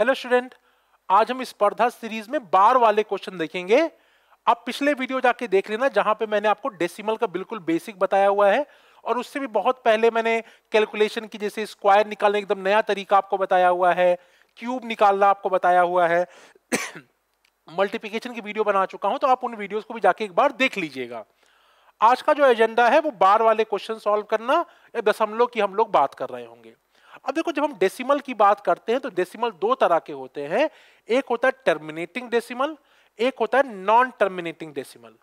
hello student आज हम स्पर्धा सीरीज में बार वाले क्वेश्चन देखेंगे आप पिछले वीडियो जाके देख लेना जहां पे मैंने आपको डेसिमल का बिल्कुल बेसिक बताया हुआ है और उससे भी बहुत पहले मैंने कैलकुलेशन की जैसे स्क्वायर निकालने एकदम नया तरीका आपको बताया हुआ है क्यूब निकालना आपको बताया हुआ है मल्टीप्लीकेशन की वीडियो बना चुका हूं तो आप उन वीडियो को भी जाके एक बार देख लीजिएगा आज का जो एजेंडा है वो बार वाले क्वेश्चन सॉल्व करना या दशमलव की हम लोग बात कर रहे होंगे अब देखो जब हम डेसिमल की बात करते हैं तो डेसिमल दो तरह के होते हैं एक होता है टर्मिनेटिंग डेसिमल एक होता है नॉन टर्मिनेटिंग डेसिमल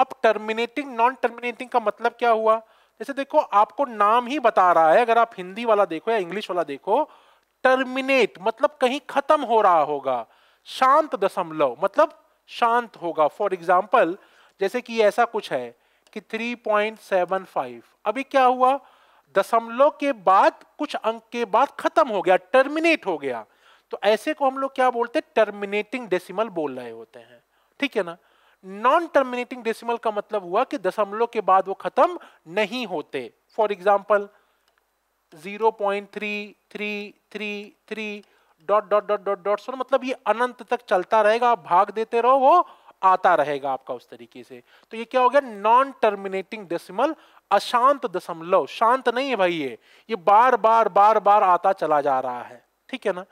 अब टर्मिनेटिंग नॉन टर्मिनेटिंग का मतलब क्या हुआ जैसे देखो आपको नाम ही बता रहा है अगर आप हिंदी वाला देखो या इंग्लिश वाला देखो टर्मिनेट मतलब कहीं खत्म हो रहा होगा शांत दशमलव मतलब शांत होगा फॉर एग्जाम्पल जैसे कि ऐसा कुछ है कि 3.75 अभी क्या हुआ दशमलव के बाद कुछ अंक के बाद खत्म हो गया टर्मिनेट हो गया तो ऐसे को हम लोग क्या बोलते हैं टर्मिनेटिंग डेसिमल बोल रहे होते हैं ठीक है ना नॉन टर्मिनेटिंग डेसिमल का मतलब हुआ कि दशमलव के बाद वो खत्म नहीं होते for example zero point three three three three dot dot dot dot dot sir मतलब ये अनंत तक चलता रहेगा आप भाग देते रहो वो आता रहेगा आपका उस तरीके से तो ये क्या हो गया नॉन टर्मिनेटिंग डेसिमल अशांत दशमलव शांत नहीं है भाई ये ये बार बार बार बार आता चला जा रहा है ठीक है ना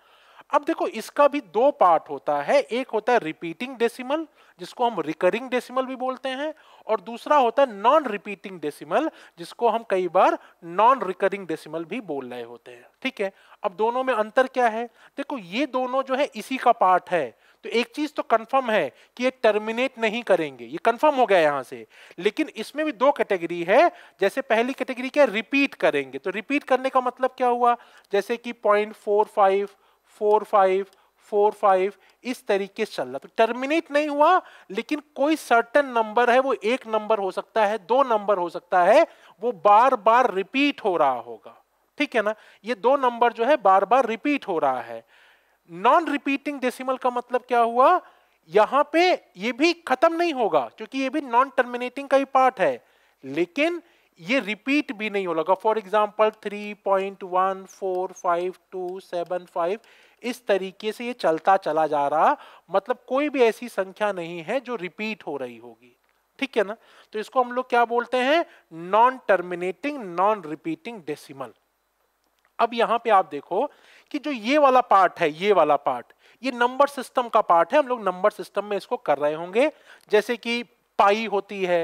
अब देखो इसका भी दो पार्ट होता है एक होता है रिपीटिंग डेसिमल जिसको हम रिकरिंग डेसिमल भी बोलते हैं और दूसरा होता है नॉन रिपीटिंग डेसिमल जिसको हम कई बार नॉन रिकरिंग डेसिमल भी बोल रहे होते हैं ठीक है अब दोनों में अंतर क्या है देखो ये दोनों जो है इसी का पार्ट है तो एक चीज तो कंफर्म है कि ये टर्मिनेट नहीं करेंगे ये कंफर्म हो गया यहां से लेकिन इसमें भी दो कैटेगरी है जैसे पहली कैटेगरी क्या रिपीट करेंगे तो रिपीट करने का मतलब क्या हुआ जैसे कि point four five four five four five इस तरीके से चल रहा तो टर्मिनेट नहीं हुआ लेकिन कोई सर्टन नंबर है वो एक नंबर हो सकता है दो नंबर हो सकता है वो बार बार रिपीट हो रहा होगा ठीक है ना ये दो नंबर जो है बार बार रिपीट हो रहा है नॉन रिपीटिंग डेसिमल का मतलब क्या हुआ यहां पे ये भी खत्म नहीं होगा क्योंकि ये भी नॉन टर्मिनेटिंग का ही पार्ट है लेकिन ये रिपीट भी नहीं होगा for example three point one four five two seven five इस तरीके से ये चलता चला जा रहा मतलब कोई भी ऐसी संख्या नहीं है जो रिपीट हो रही होगी ठीक है ना तो इसको हम लोग क्या बोलते हैं non terminating non repeating decimal अब यहां पे आप देखो कि जो ये वाला पार्ट है ये वाला पार्ट ये नंबर सिस्टम का पार्ट है हम लोग नंबर सिस्टम में इसको कर रहे होंगे जैसे कि पाई होती है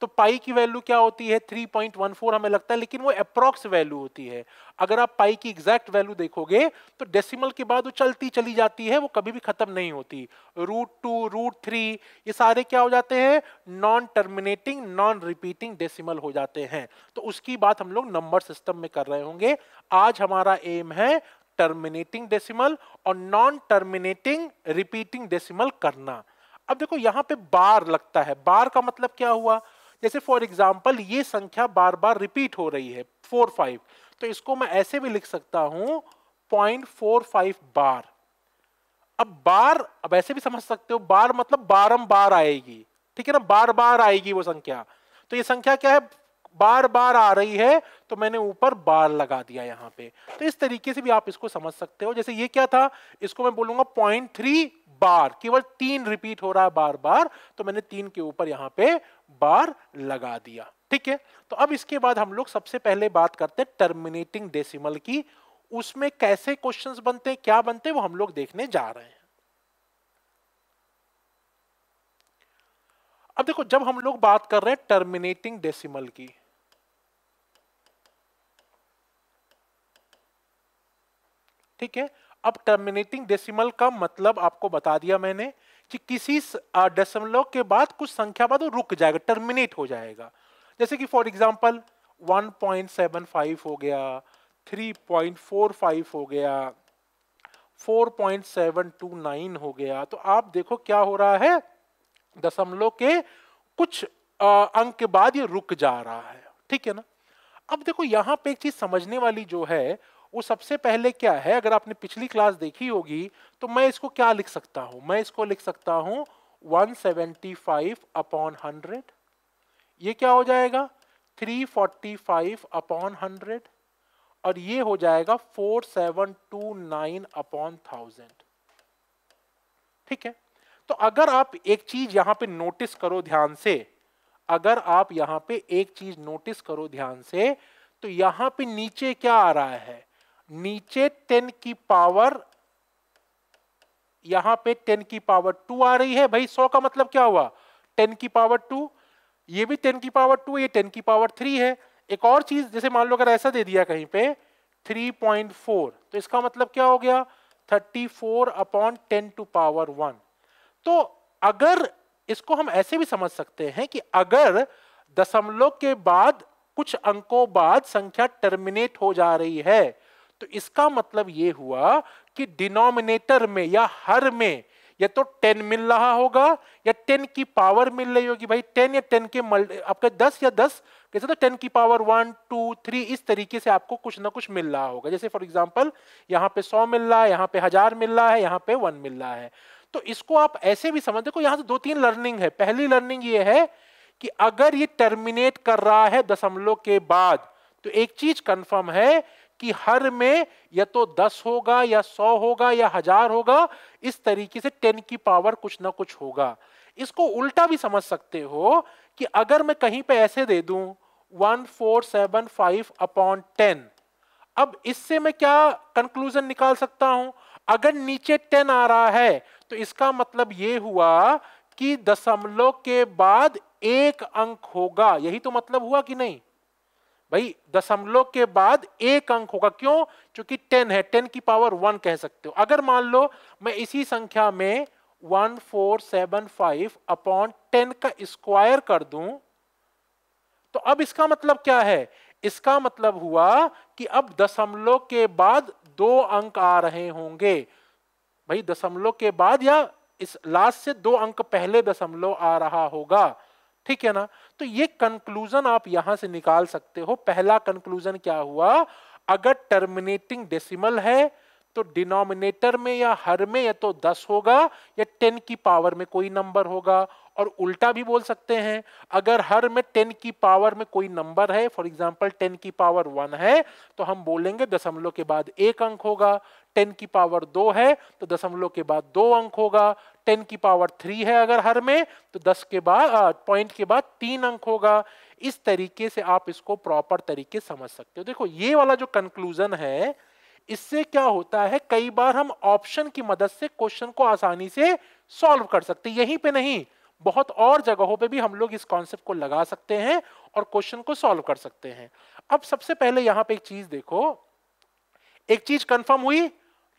तो पाई की वैल्यू क्या होती है 3.14 हमें लगता है लेकिन वो अप्रोक्स वैल्यू होती है अगर आप पाई की एग्जैक्ट वैल्यू देखोगे तो डेसिमल के बाद वो चलती चली जाती है वो कभी भी खत्म नहीं होती रूट टू रूट थ्री ये सारे क्या हो जाते हैं non terminating non repeating decimal हो जाते हैं तो उसकी बात हम लोग नंबर सिस्टम में कर रहे होंगे आज हमारा एम है टर्मिनेटिंग डेसिमल और नॉन टर्मिनेटिंग रिपीटिंग डेसिमल करना अब देखो यहां पे बार लगता है बार का मतलब क्या हुआ जैसे फॉर एग्जाम्पल ये संख्या बार बार रिपीट हो रही है फोर फाइव तो इसको मैं ऐसे भी लिख सकता हूं पॉइंट फोर फाइव बार अब बार अब ऐसे भी समझ सकते हो बार मतलब बारम बार आएगी ठीक है ना बार बार आएगी वो संख्या तो ये संख्या क्या है बार बार आ रही है तो मैंने ऊपर बार लगा दिया यहाँ पे तो इस तरीके से भी आप इसको समझ सकते हो जैसे ये क्या था इसको मैं बोलूंगा पॉइंट थ्री बार केवल तीन रिपीट हो रहा है बार बार तो मैंने तीन के ऊपर यहाँ पे बार लगा दिया ठीक है तो अब इसके बाद हम लोग सबसे पहले बात करते हैं टर्मिनेटिंग डेसिमल की उसमें कैसे क्वेश्चन बनते हैं क्या बनते हैं वो हम लोग देखने जा रहे हैं अब देखो जब हम लोग बात कर रहे हैं टर्मिनेटिंग डेसिमल की ठीक है अब टर्मिनेटिंग डेसिमल का मतलब आपको बता दिया मैंने कि किसी डेसिमलो के बाद कुछ संख्या बाद वो रुक जाएगा टर्मिनेट हो जाएगा जैसे कि फॉर एग्जाम्पल 1.75 हो गया 3.45 हो गया 4.729 हो गया तो आप देखो क्या हो रहा है दशमलव के कुछ अंक के बाद ये रुक जा रहा है ठीक है ना अब देखो यहाँ पे एक चीज समझने वाली जो है वो सबसे पहले क्या है अगर आपने पिछली क्लास देखी होगी तो मैं इसको क्या लिख सकता हूं मैं इसको लिख सकता सेवेंटी 175 अपॉन हंड्रेड ये क्या हो जाएगा 345 अपॉन हंड्रेड और ये हो जाएगा 4729 अपॉन थाउजेंड ठीक है तो अगर आप एक चीज यहां पे नोटिस करो ध्यान से अगर आप यहां पे एक चीज नोटिस करो ध्यान से तो यहां पे नीचे क्या आ रहा है नीचे टेन की पावर यहां पे टेन की पावर टू आ रही है भाई सौ का मतलब क्या हुआ टेन की पावर टू ये भी टेन की पावर टू ये टेन की पावर थ्री है एक और चीज जैसे मान लो अगर ऐसा दे दिया कहीं पे 3.4 तो इसका मतलब क्या हो गया 34 four upon ten to power one तो अगर इसको हम ऐसे भी समझ सकते हैं कि अगर दशमलव के बाद कुछ अंकों बाद संख्या टर्मिनेट हो जा रही है तो इसका मतलब ये हुआ कि डिनोमिनेटर में या हर में या तो टेन मिल रहा होगा या टेन की पावर मिल रही होगी भाई टेन या टेन के मल्टी आपका दस या दस कैसे तो टेन की पावर वन टू थ्री इस तरीके से आपको कुछ ना कुछ मिल रहा होगा जैसे फॉर एग्जाम्पल यहाँ पे सौ मिल रहा है यहाँ पे हजार मिल रहा है यहाँ पे वन मिल रहा है तो इसको आप ऐसे भी समझ देखो यहां से दो तीन लर्निंग है पहली लर्निंग ये है कि अगर ये टर्मिनेट कर रहा है दशमलव के बाद तो एक चीज कंफर्म है कि हर में या तो दस होगा या सौ होगा या हजार होगा इस तरीके से टेन की पावर कुछ ना कुछ होगा इसको उल्टा भी समझ सकते हो कि अगर मैं कहीं पे ऐसे दे दू one four seven five upon ten अब इससे मैं क्या कंक्लूजन निकाल सकता हूं अगर नीचे टेन आ रहा है तो इसका मतलब ये हुआ कि दशमलव के बाद एक अंक होगा यही तो मतलब हुआ कि नहीं भाई दशमलव के बाद एक अंक होगा क्यों क्योंकि टेन है टेन की पावर वन कह सकते हो अगर मान लो मैं इसी संख्या में one four seven five upon ten का स्क्वायर कर दूं तो अब इसका मतलब क्या है इसका मतलब हुआ कि अब दशमलव के बाद दो अंक आ रहे होंगे भाई दशमलव के बाद या इस लास्ट से दो अंक पहले दशमलव आ रहा होगा ठीक है ना तो ये कंक्लूजन आप यहां से निकाल सकते हो पहला कंक्लूजन क्या हुआ अगर टर्मिनेटिंग डेसिमल है तो डिनोमिनेटर में या हर में या तो 10 होगा या 10 की पावर में कोई नंबर होगा और उल्टा भी बोल सकते हैं अगर हर में टेन की पावर में कोई नंबर है फॉर एग्जाम्पल टेन की पावर वन है तो हम बोलेंगे दशमलव के बाद एक अंक होगा टेन की पावर दो है तो दशमलव के बाद दो अंक होगा टेन की पावर थ्री है अगर हर में तो दस के बाद पॉइंट के बाद तीन अंक होगा इस तरीके से आप इसको प्रॉपर तरीके समझ सकते हो देखो ये वाला जो कंक्लूजन है इससे क्या होता है कई बार हम ऑप्शन की मदद से क्वेश्चन को आसानी से सॉल्व कर सकते यहीं पे नहीं बहुत और जगहों पे भी हम लोग इस कॉन्सेप्ट को लगा सकते हैं और क्वेश्चन को सॉल्व कर सकते हैं अब सबसे पहले यहां पे एक चीज देखो एक चीज कंफर्म हुई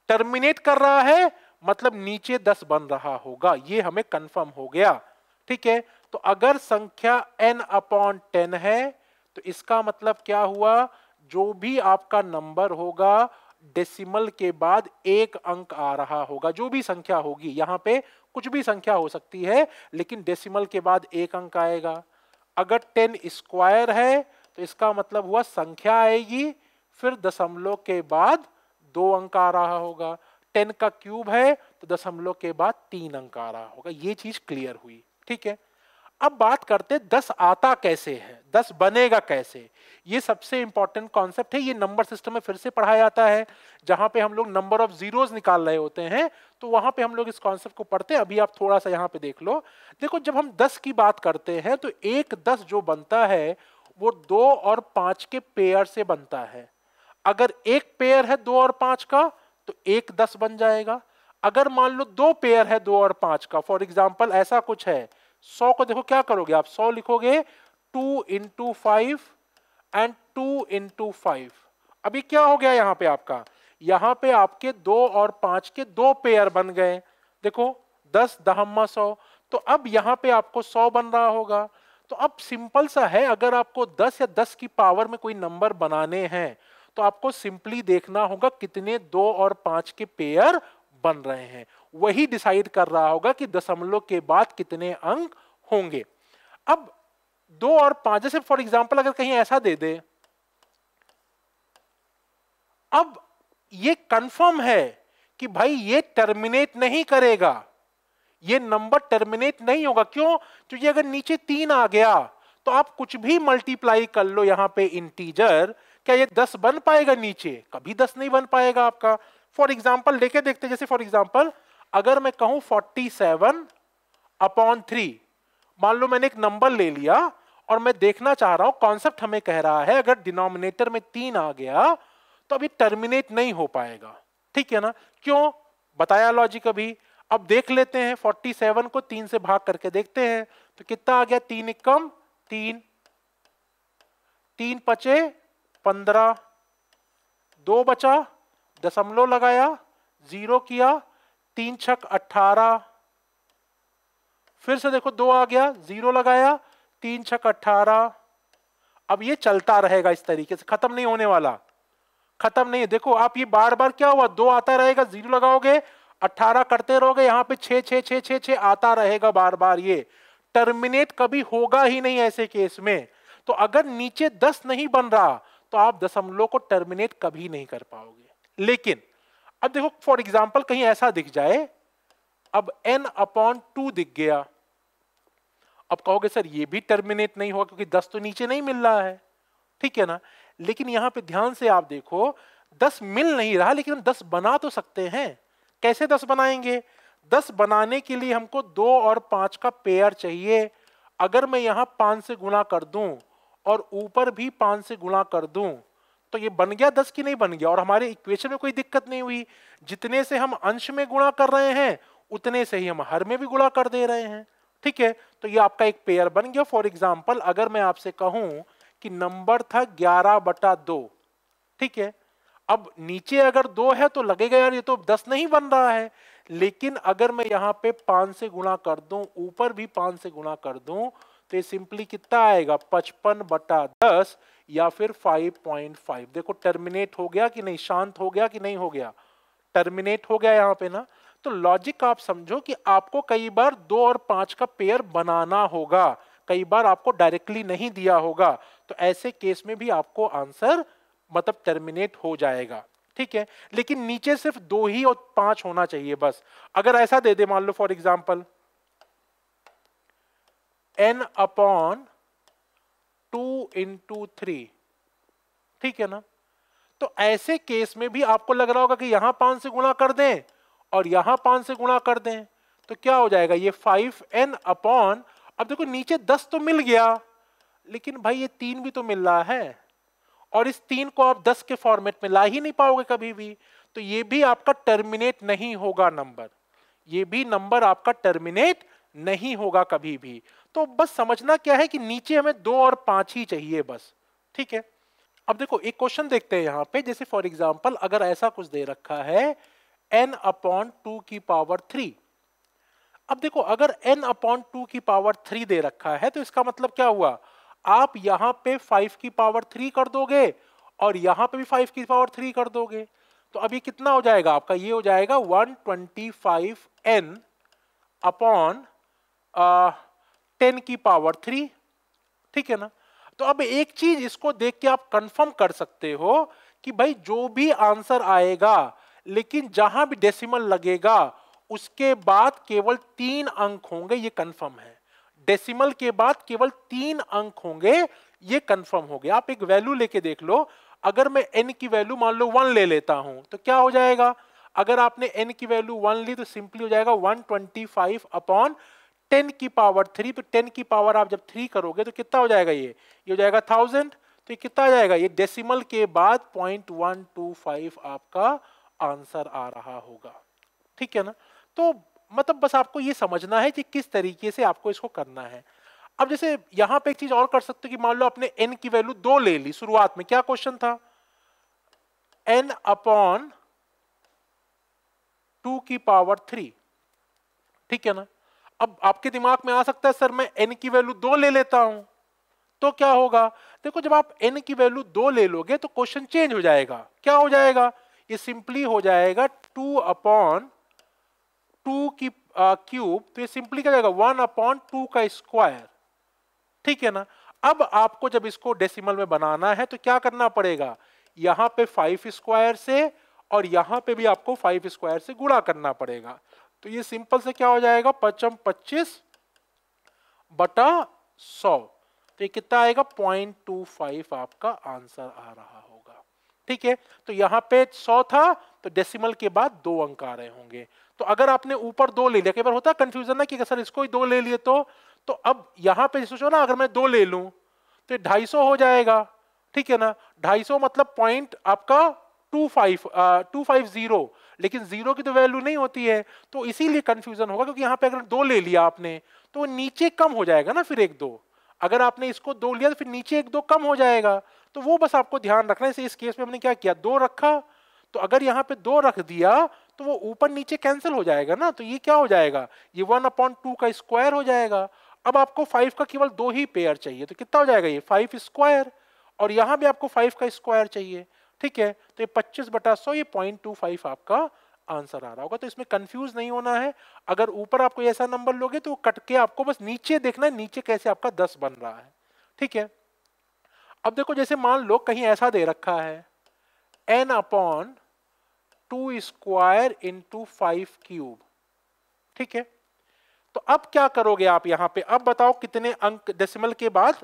टर्मिनेट कर रहा है मतलब नीचे दस बन रहा होगा ये हमें कंफर्म हो गया ठीक है तो अगर संख्या एन अपॉन टेन है तो इसका मतलब क्या हुआ जो भी आपका नंबर होगा डेसिमल के बाद एक अंक आ रहा होगा जो भी संख्या होगी यहाँ पे कुछ भी संख्या हो सकती है लेकिन डेसिमल के बाद एक अंक आएगा अगर टेन स्क्वायर है तो इसका मतलब हुआ संख्या आएगी फिर दशमलव के बाद दो अंक आ रहा होगा टेन का क्यूब है तो दशमलव के बाद तीन अंक आ रहा होगा ये चीज क्लियर हुई ठीक है अब बात करते दस आता कैसे है दस बनेगा कैसे ये सबसे इंपॉर्टेंट कॉन्सेप्ट है ये नंबर सिस्टम में फिर से पढ़ाया जाता है जहां पे हम लोग नंबर ऑफ जीरोस निकाल रहे होते हैं तो वहां पे हम लोग इस कॉन्सेप्ट को पढ़ते हैं अभी आप थोड़ा सा यहाँ पे देख लो देखो जब हम दस की बात करते हैं तो एक दस जो बनता है वो दो और पांच के पेयर से बनता है अगर एक पेयर है दो और पांच का तो एक दस बन जाएगा अगर मान लो दो पेयर है दो और पांच का फॉर एग्जाम्पल ऐसा कुछ है सौ को देखो क्या करोगे आप सौ लिखोगे two into five and two into five अभी क्या हो गया यहां पे आपका यहां पे आपके दो और पांच के दो पेयर बन गए देखो दस दहम्मा सौ तो अब यहां पे आपको सौ बन रहा होगा तो अब सिंपल सा है अगर आपको दस या दस की पावर में कोई नंबर बनाने हैं तो आपको सिंपली देखना होगा कितने दो और पांच के पेयर बन रहे हैं वही डिसाइड कर रहा होगा कि दशमलव के बाद कितने अंक होंगे अब दो और पांच जैसे फॉर एग्जाम्पल अगर कहीं ऐसा दे दे अब ये कंफर्म है कि भाई ये टर्मिनेट नहीं करेगा ये नंबर टर्मिनेट नहीं होगा क्यों क्योंकि अगर नीचे तीन आ गया तो आप कुछ भी मल्टीप्लाई कर लो यहां पे इंटीजर क्या ये दस बन पाएगा नीचे कभी दस नहीं बन पाएगा आपका फॉर एग्जाम्पल लेके देखते जैसे फॉर एग्जाम्पल अगर मैं कहूं 47 सेवन अपॉन थ्री मान लो मैंने एक नंबर ले लिया और मैं देखना चाह रहा हूं कॉन्सेप्ट हमें कह रहा है अगर डिनोमिनेटर में तीन आ गया तो अभी टर्मिनेट नहीं हो पाएगा ठीक है ना क्यों बताया लॉजिक अभी अब देख लेते हैं 47 को तीन से भाग करके देखते हैं तो कितना आ गया तीन इक्कम तीन तीन पचे पंद्रह दो बचा दशमलव लगाया जीरो किया तीन छक अट्ठारह फिर से देखो दो आ गया जीरो लगाया तीन छक अट्ठारह अब ये चलता रहेगा इस तरीके से खत्म नहीं होने वाला खत्म नहीं देखो आप ये बार बार क्या हुआ दो आता रहेगा जीरो लगाओगे अट्ठारह करते रहोगे यहां पे छे छे छे छे छे आता रहेगा बार बार ये टर्मिनेट कभी होगा ही नहीं ऐसे केस में तो अगर नीचे दस नहीं बन रहा तो आप दसमलव को टर्मिनेट कभी नहीं कर पाओगे लेकिन अब देखो फॉर एग्जाम्पल कहीं ऐसा दिख जाए अब एन अपॉन टू दिख गया अब कहोगे सर ये भी टर्मिनेट नहीं होगा क्योंकि दस तो नीचे नहीं मिल रहा है ठीक है ना लेकिन यहां पे ध्यान से आप देखो दस मिल नहीं रहा लेकिन हम दस बना तो सकते हैं कैसे दस बनाएंगे दस बनाने के लिए हमको दो और पांच का पेयर चाहिए अगर मैं यहां पांच से गुणा कर दूं और ऊपर भी पांच से गुणा कर दूं तो ये बन गया दस की नहीं बन गया और हमारे इक्वेशन में कोई दिक्कत नहीं हुई जितने से हम अंश में गुणा कर रहे हैं उतने से ही हम हर में भी गुणा कर दे रहे हैं ठीक है तो ये आपका एक पेयर बन गया फॉर एग्जाम्पल अगर मैं आपसे कहूं कि नंबर था ग्यारह बटा दो ठीक है अब नीचे अगर दो है तो लगेगा यार ये तो दस नहीं बन रहा है लेकिन अगर मैं यहाँ पे पांच से गुणा कर दू ऊपर भी पांच से गुणा कर दू तो ये सिंपली कितना आएगा पचपन बटा दस या फिर 5.5 देखो टर्मिनेट हो गया कि नहीं शांत हो गया कि नहीं हो गया टर्मिनेट हो गया यहाँ पे ना तो लॉजिक आप समझो कि आपको कई बार दो और पांच का पेयर बनाना होगा कई बार आपको डायरेक्टली नहीं दिया होगा तो ऐसे केस में भी आपको आंसर मतलब टर्मिनेट हो जाएगा ठीक है लेकिन नीचे सिर्फ दो ही और पांच होना चाहिए बस अगर ऐसा दे दे मान लो for example N upon two into three ठीक है ना तो ऐसे केस में भी आपको लग रहा होगा कि यहां पांच से गुणा कर दें और यहां पांच से गुणा कर दें तो क्या हो जाएगा ये फाइव एन अपॉन अब देखो नीचे दस तो मिल गया लेकिन भाई ये तीन भी तो मिल रहा है और इस तीन को आप दस के फॉर्मेट में ला ही नहीं पाओगे कभी भी तो ये भी आपका टर्मिनेट नहीं होगा नंबर ये भी नंबर आपका टर्मिनेट नहीं होगा कभी भी तो बस समझना क्या है कि नीचे हमें दो और पांच ही चाहिए बस ठीक है अब देखो एक क्वेश्चन देखते हैं यहां पे जैसे फॉर एग्जाम्पल अगर ऐसा कुछ दे रखा है एन अपॉन टू की पावर थ्री अब देखो अगर एन अपॉन टू की पावर थ्री दे रखा है तो इसका मतलब क्या हुआ आप यहां पे फाइव की पावर थ्री कर दोगे और यहां पे भी फाइव की पावर थ्री कर दोगे तो अभी कितना हो जाएगा आपका ये हो जाएगा one twenty five n upon ten की पावर थ्री ठीक है ना तो अब एक चीज इसको देख के आप कंफर्म कर सकते हो कि भाई जो भी आंसर आएगा लेकिन जहां भी डेसिमल लगेगा उसके बाद केवल तीन अंक होंगे ये कंफर्म है डेसिमल के बाद केवल तीन अंक होंगे ये कंफर्म हो गया आप एक वैल्यू लेके देख लो अगर मैं एन की वैल्यू मान लो वन ले लेता हूं तो क्या हो जाएगा अगर आपने एन की वैल्यू वन ली तो सिंपली हो जाएगा one twenty five upon ten की पावर थ्री तो टेन की पावर आप जब थ्री करोगे तो कितना हो जाएगा ये ये हो जाएगा थाउजेंड तो ये कितना आ जाएगा ये डेसिमल के बाद पॉइंट वन टू फाइव आपका आंसर आ रहा होगा ठीक है ना तो मतलब बस आपको ये समझना है कि किस तरीके से आपको इसको करना है अब जैसे यहां पे एक चीज और कर सकते हो कि मान लो आपने एन की वैल्यू दो ले ली शुरुआत में क्या क्वेश्चन था एन अपॉन टू की पावर थ्री ठीक है ना अब आपके दिमाग में आ सकता है सर मैं एन की वैल्यू दो ले लेता हूं तो क्या होगा देखो जब आप एन की वैल्यू दो ले लोगे तो क्वेश्चन चेंज हो जाएगा क्या हो जाएगा ये सिंपली हो जाएगा टू अपॉन टू की क्यूब तो ये सिंपली क्या जाएगा वन अपॉन टू का स्क्वायर ठीक है ना अब आपको जब इसको डेसिमल में बनाना है तो क्या करना पड़ेगा यहां पे फाइव स्क्वायर से और यहां पे भी आपको फाइव स्क्वायर से गुणा करना पड़ेगा तो ये सिंपल से क्या हो जाएगा पचम पच्चीस बटा सौ तो ये कितना आएगा पॉइंट टू फाइव आपका आंसर आ रहा होगा ठीक है तो यहाँ पे सौ था तो डेसिमल के बाद दो अंक आ रहे होंगे तो अगर आपने ऊपर दो ले लिया कई बार होता है कंफ्यूजन ना कि सर इसको ही दो ले लिए तो तो अब यहाँ पे सोचो ना अगर मैं दो ले लू तो ढाई सौ हो जाएगा ठीक है ना ढाई सौ मतलब पॉइंट आपका two five two five zero लेकिन जीरो की तो वैल्यू नहीं होती है तो इसीलिए कंफ्यूजन होगा क्योंकि यहाँ पे अगर दो ले लिया आपने तो नीचे कम हो जाएगा ना फिर एक दो अगर आपने इसको दो लिया तो फिर नीचे एक दो कम हो जाएगा तो वो बस आपको ध्यान रखना है इस केस में हमने क्या किया दो रखा तो अगर यहाँ पे दो रख दिया तो वो ऊपर नीचे कैंसिल हो जाएगा ना तो ये क्या हो जाएगा ये वन अपॉन टू का स्क्वायर हो जाएगा अब आपको फाइव का केवल दो ही पेयर चाहिए तो कितना हो जाएगा ये फाइव स्क्वायर और यहाँ भी आपको फाइव का स्क्वायर चाहिए ठीक है तो ये पच्चीस बटा सौ ये पॉइंट टू फाइव आपका आंसर आ रहा होगा तो इसमें कंफ्यूज नहीं होना है अगर ऊपर आपको ऐसा नंबर लोगे तो कट के आपको बस नीचे देखना है नीचे कैसे आपका दस बन रहा है ठीक है अब देखो जैसे मान लो कहीं ऐसा दे रखा है n upon two square two five cube ठीक है तो अब क्या करोगे आप यहां पे अब बताओ कितने अंक डेसिमल के बाद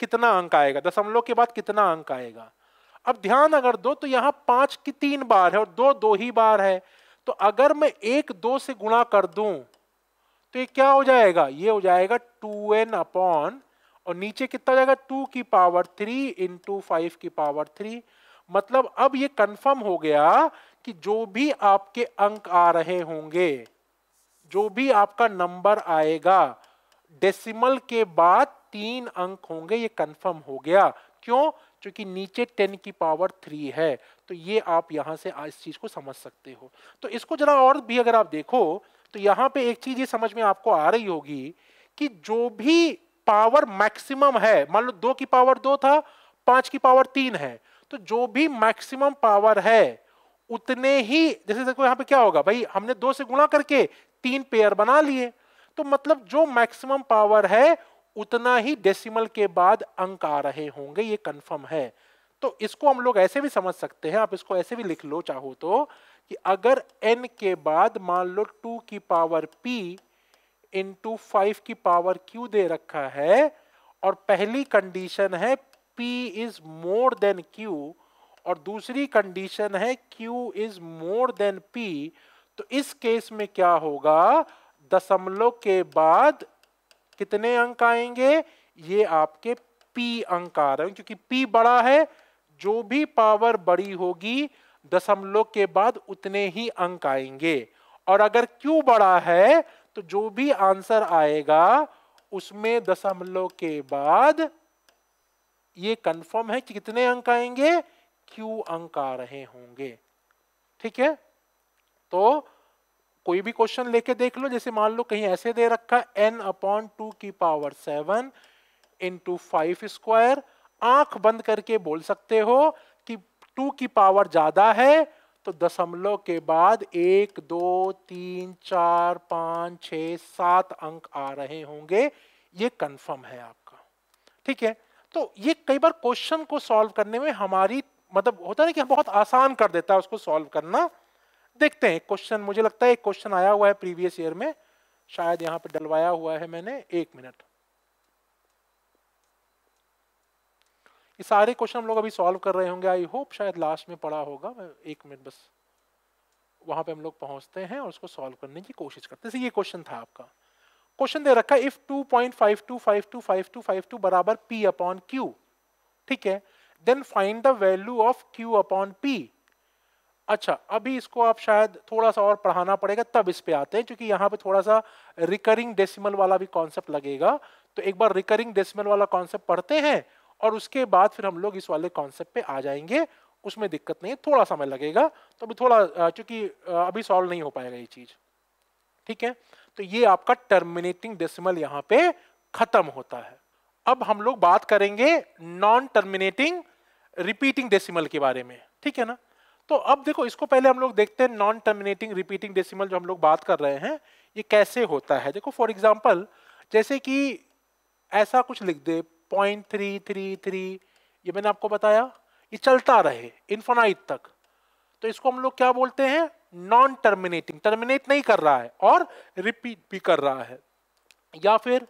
कितना अंक आएगा दशमलव के बाद कितना अंक आएगा अब ध्यान अगर दो तो यहां पांच की तीन बार है और दो दो ही बार है तो अगर मैं एक दो से गुणा कर दूं तो ये क्या हो जाएगा ये हो जाएगा टू एन अपॉन और नीचे कितना हो जाएगा टू की power three in two five की पावर थ्री मतलब अब ये कंफर्म हो गया कि जो भी आपके अंक आ रहे होंगे जो भी आपका नंबर आएगा डेसिमल के बाद तीन अंक होंगे ये कंफर्म हो गया क्यों क्योंकि नीचे टेन की पावर थ्री है तो ये आप यहाँ से इस चीज़ को समझ सकते हो तो इसको जरा और भी अगर आप देखो तो यहाँ पे एक चीज़ ये समझ में आपको आ रही होगी कि जो भी पावर मैक्सिमम है मान लो दो की पावर दो था पाँच की पावर तीन है तो जो भी मैक्सिमम पावर है उतने ही जैसे देखो यहाँ पे क्या होगा भाई हमने दो से गुणा करके तीन पेयर बना लिए तो मतलब जो मैक्सिमम पावर है उतना ही डेसिमल के बाद अंक आ रहे होंगे ये कंफर्म है तो इसको हम लोग ऐसे भी समझ सकते हैं आप इसको ऐसे भी लिख लो चाहो तो कि अगर n के बाद मान लो टू की पावर p इंटू फाइव की पावर q दे रखा है और पहली कंडीशन है p is more than q और दूसरी कंडीशन है q is more than p तो इस केस में क्या होगा दशमलव के बाद कितने अंक आएंगे ये आपके पी अंक आ रहे हैं क्योंकि पी बड़ा है जो भी पावर बड़ी होगी दशमलव के बाद उतने ही अंक आएंगे और अगर क्यू बड़ा है तो जो भी आंसर आएगा उसमें दशमलव के बाद ये कंफर्म है कि कितने अंक आएंगे क्यू अंक आ रहे होंगे ठीक है तो कोई भी क्वेश्चन लेके देख लो जैसे मान लो कहीं ऐसे दे रखा है एन अपॉन टू की power seven into five square आंख बंद करके बोल सकते हो कि टू की पावर ज्यादा है तो दशमलव के बाद एक दो तीन चार पांच छ सात अंक आ रहे होंगे ये कंफर्म है आपका ठीक है तो ये कई बार क्वेश्चन को सॉल्व करने में हमारी मतलब होता है ना कि बहुत आसान कर देता है उसको सॉल्व करना देखते हैं क्वेश्चन मुझे लगता है एक क्वेश्चन आया हुआ है प्रीवियस ईयर में शायद यहां पे डलवाया हुआ है मैंने एक मिनट ये सारे क्वेश्चन हम लोग अभी सॉल्व कर रहे होंगे आई होप शायद लास्ट में पढ़ा होगा मैं एक मिनट बस वहां पे हम लोग पहुंचते हैं और उसको सॉल्व करने की कोशिश करते हैं ये क्वेश्चन था आपका क्वेश्चन दे रखा if two two two two point five five five five two बराबर पी अपॉन क्यू ठीक है then find the value of q upon p अच्छा अभी इसको आप शायद थोड़ा सा और पढ़ाना पड़ेगा तब इस पे आते हैं क्योंकि यहाँ पे थोड़ा सा रिकरिंग डेसिमल वाला भी कॉन्सेप्ट लगेगा तो एक बार रिकरिंग डेसिमल वाला कॉन्सेप्ट पढ़ते हैं और उसके बाद फिर हम लोग इस वाले कॉन्सेप्ट पे आ जाएंगे उसमें दिक्कत नहीं है थोड़ा समय लगेगा तो अभी थोड़ा चूंकि अभी सॉल्व नहीं हो पाएगा ये चीज ठीक है तो ये आपका टर्मिनेटिंग डेसिमल यहाँ पे खत्म होता है अब हम लोग बात करेंगे नॉन टर्मिनेटिंग रिपीटिंग डेसिमल के बारे में ठीक है ना तो अब देखो इसको पहले हम लोग देखते हैं नॉन टर्मिनेटिंग रिपीटिंग डेसिमल जो हम लोग बात कर रहे हैं ये कैसे होता है देखो फॉर एग्जाम्पल जैसे कि ऐसा कुछ लिख दे पॉइंट थ्री थ्री थ्री ये मैंने आपको बताया ये चलता रहे इन्फोनाइट तक तो इसको हम लोग क्या बोलते हैं नॉन टर्मिनेटिंग टर्मिनेट नहीं कर रहा है और रिपीट भी कर रहा है या फिर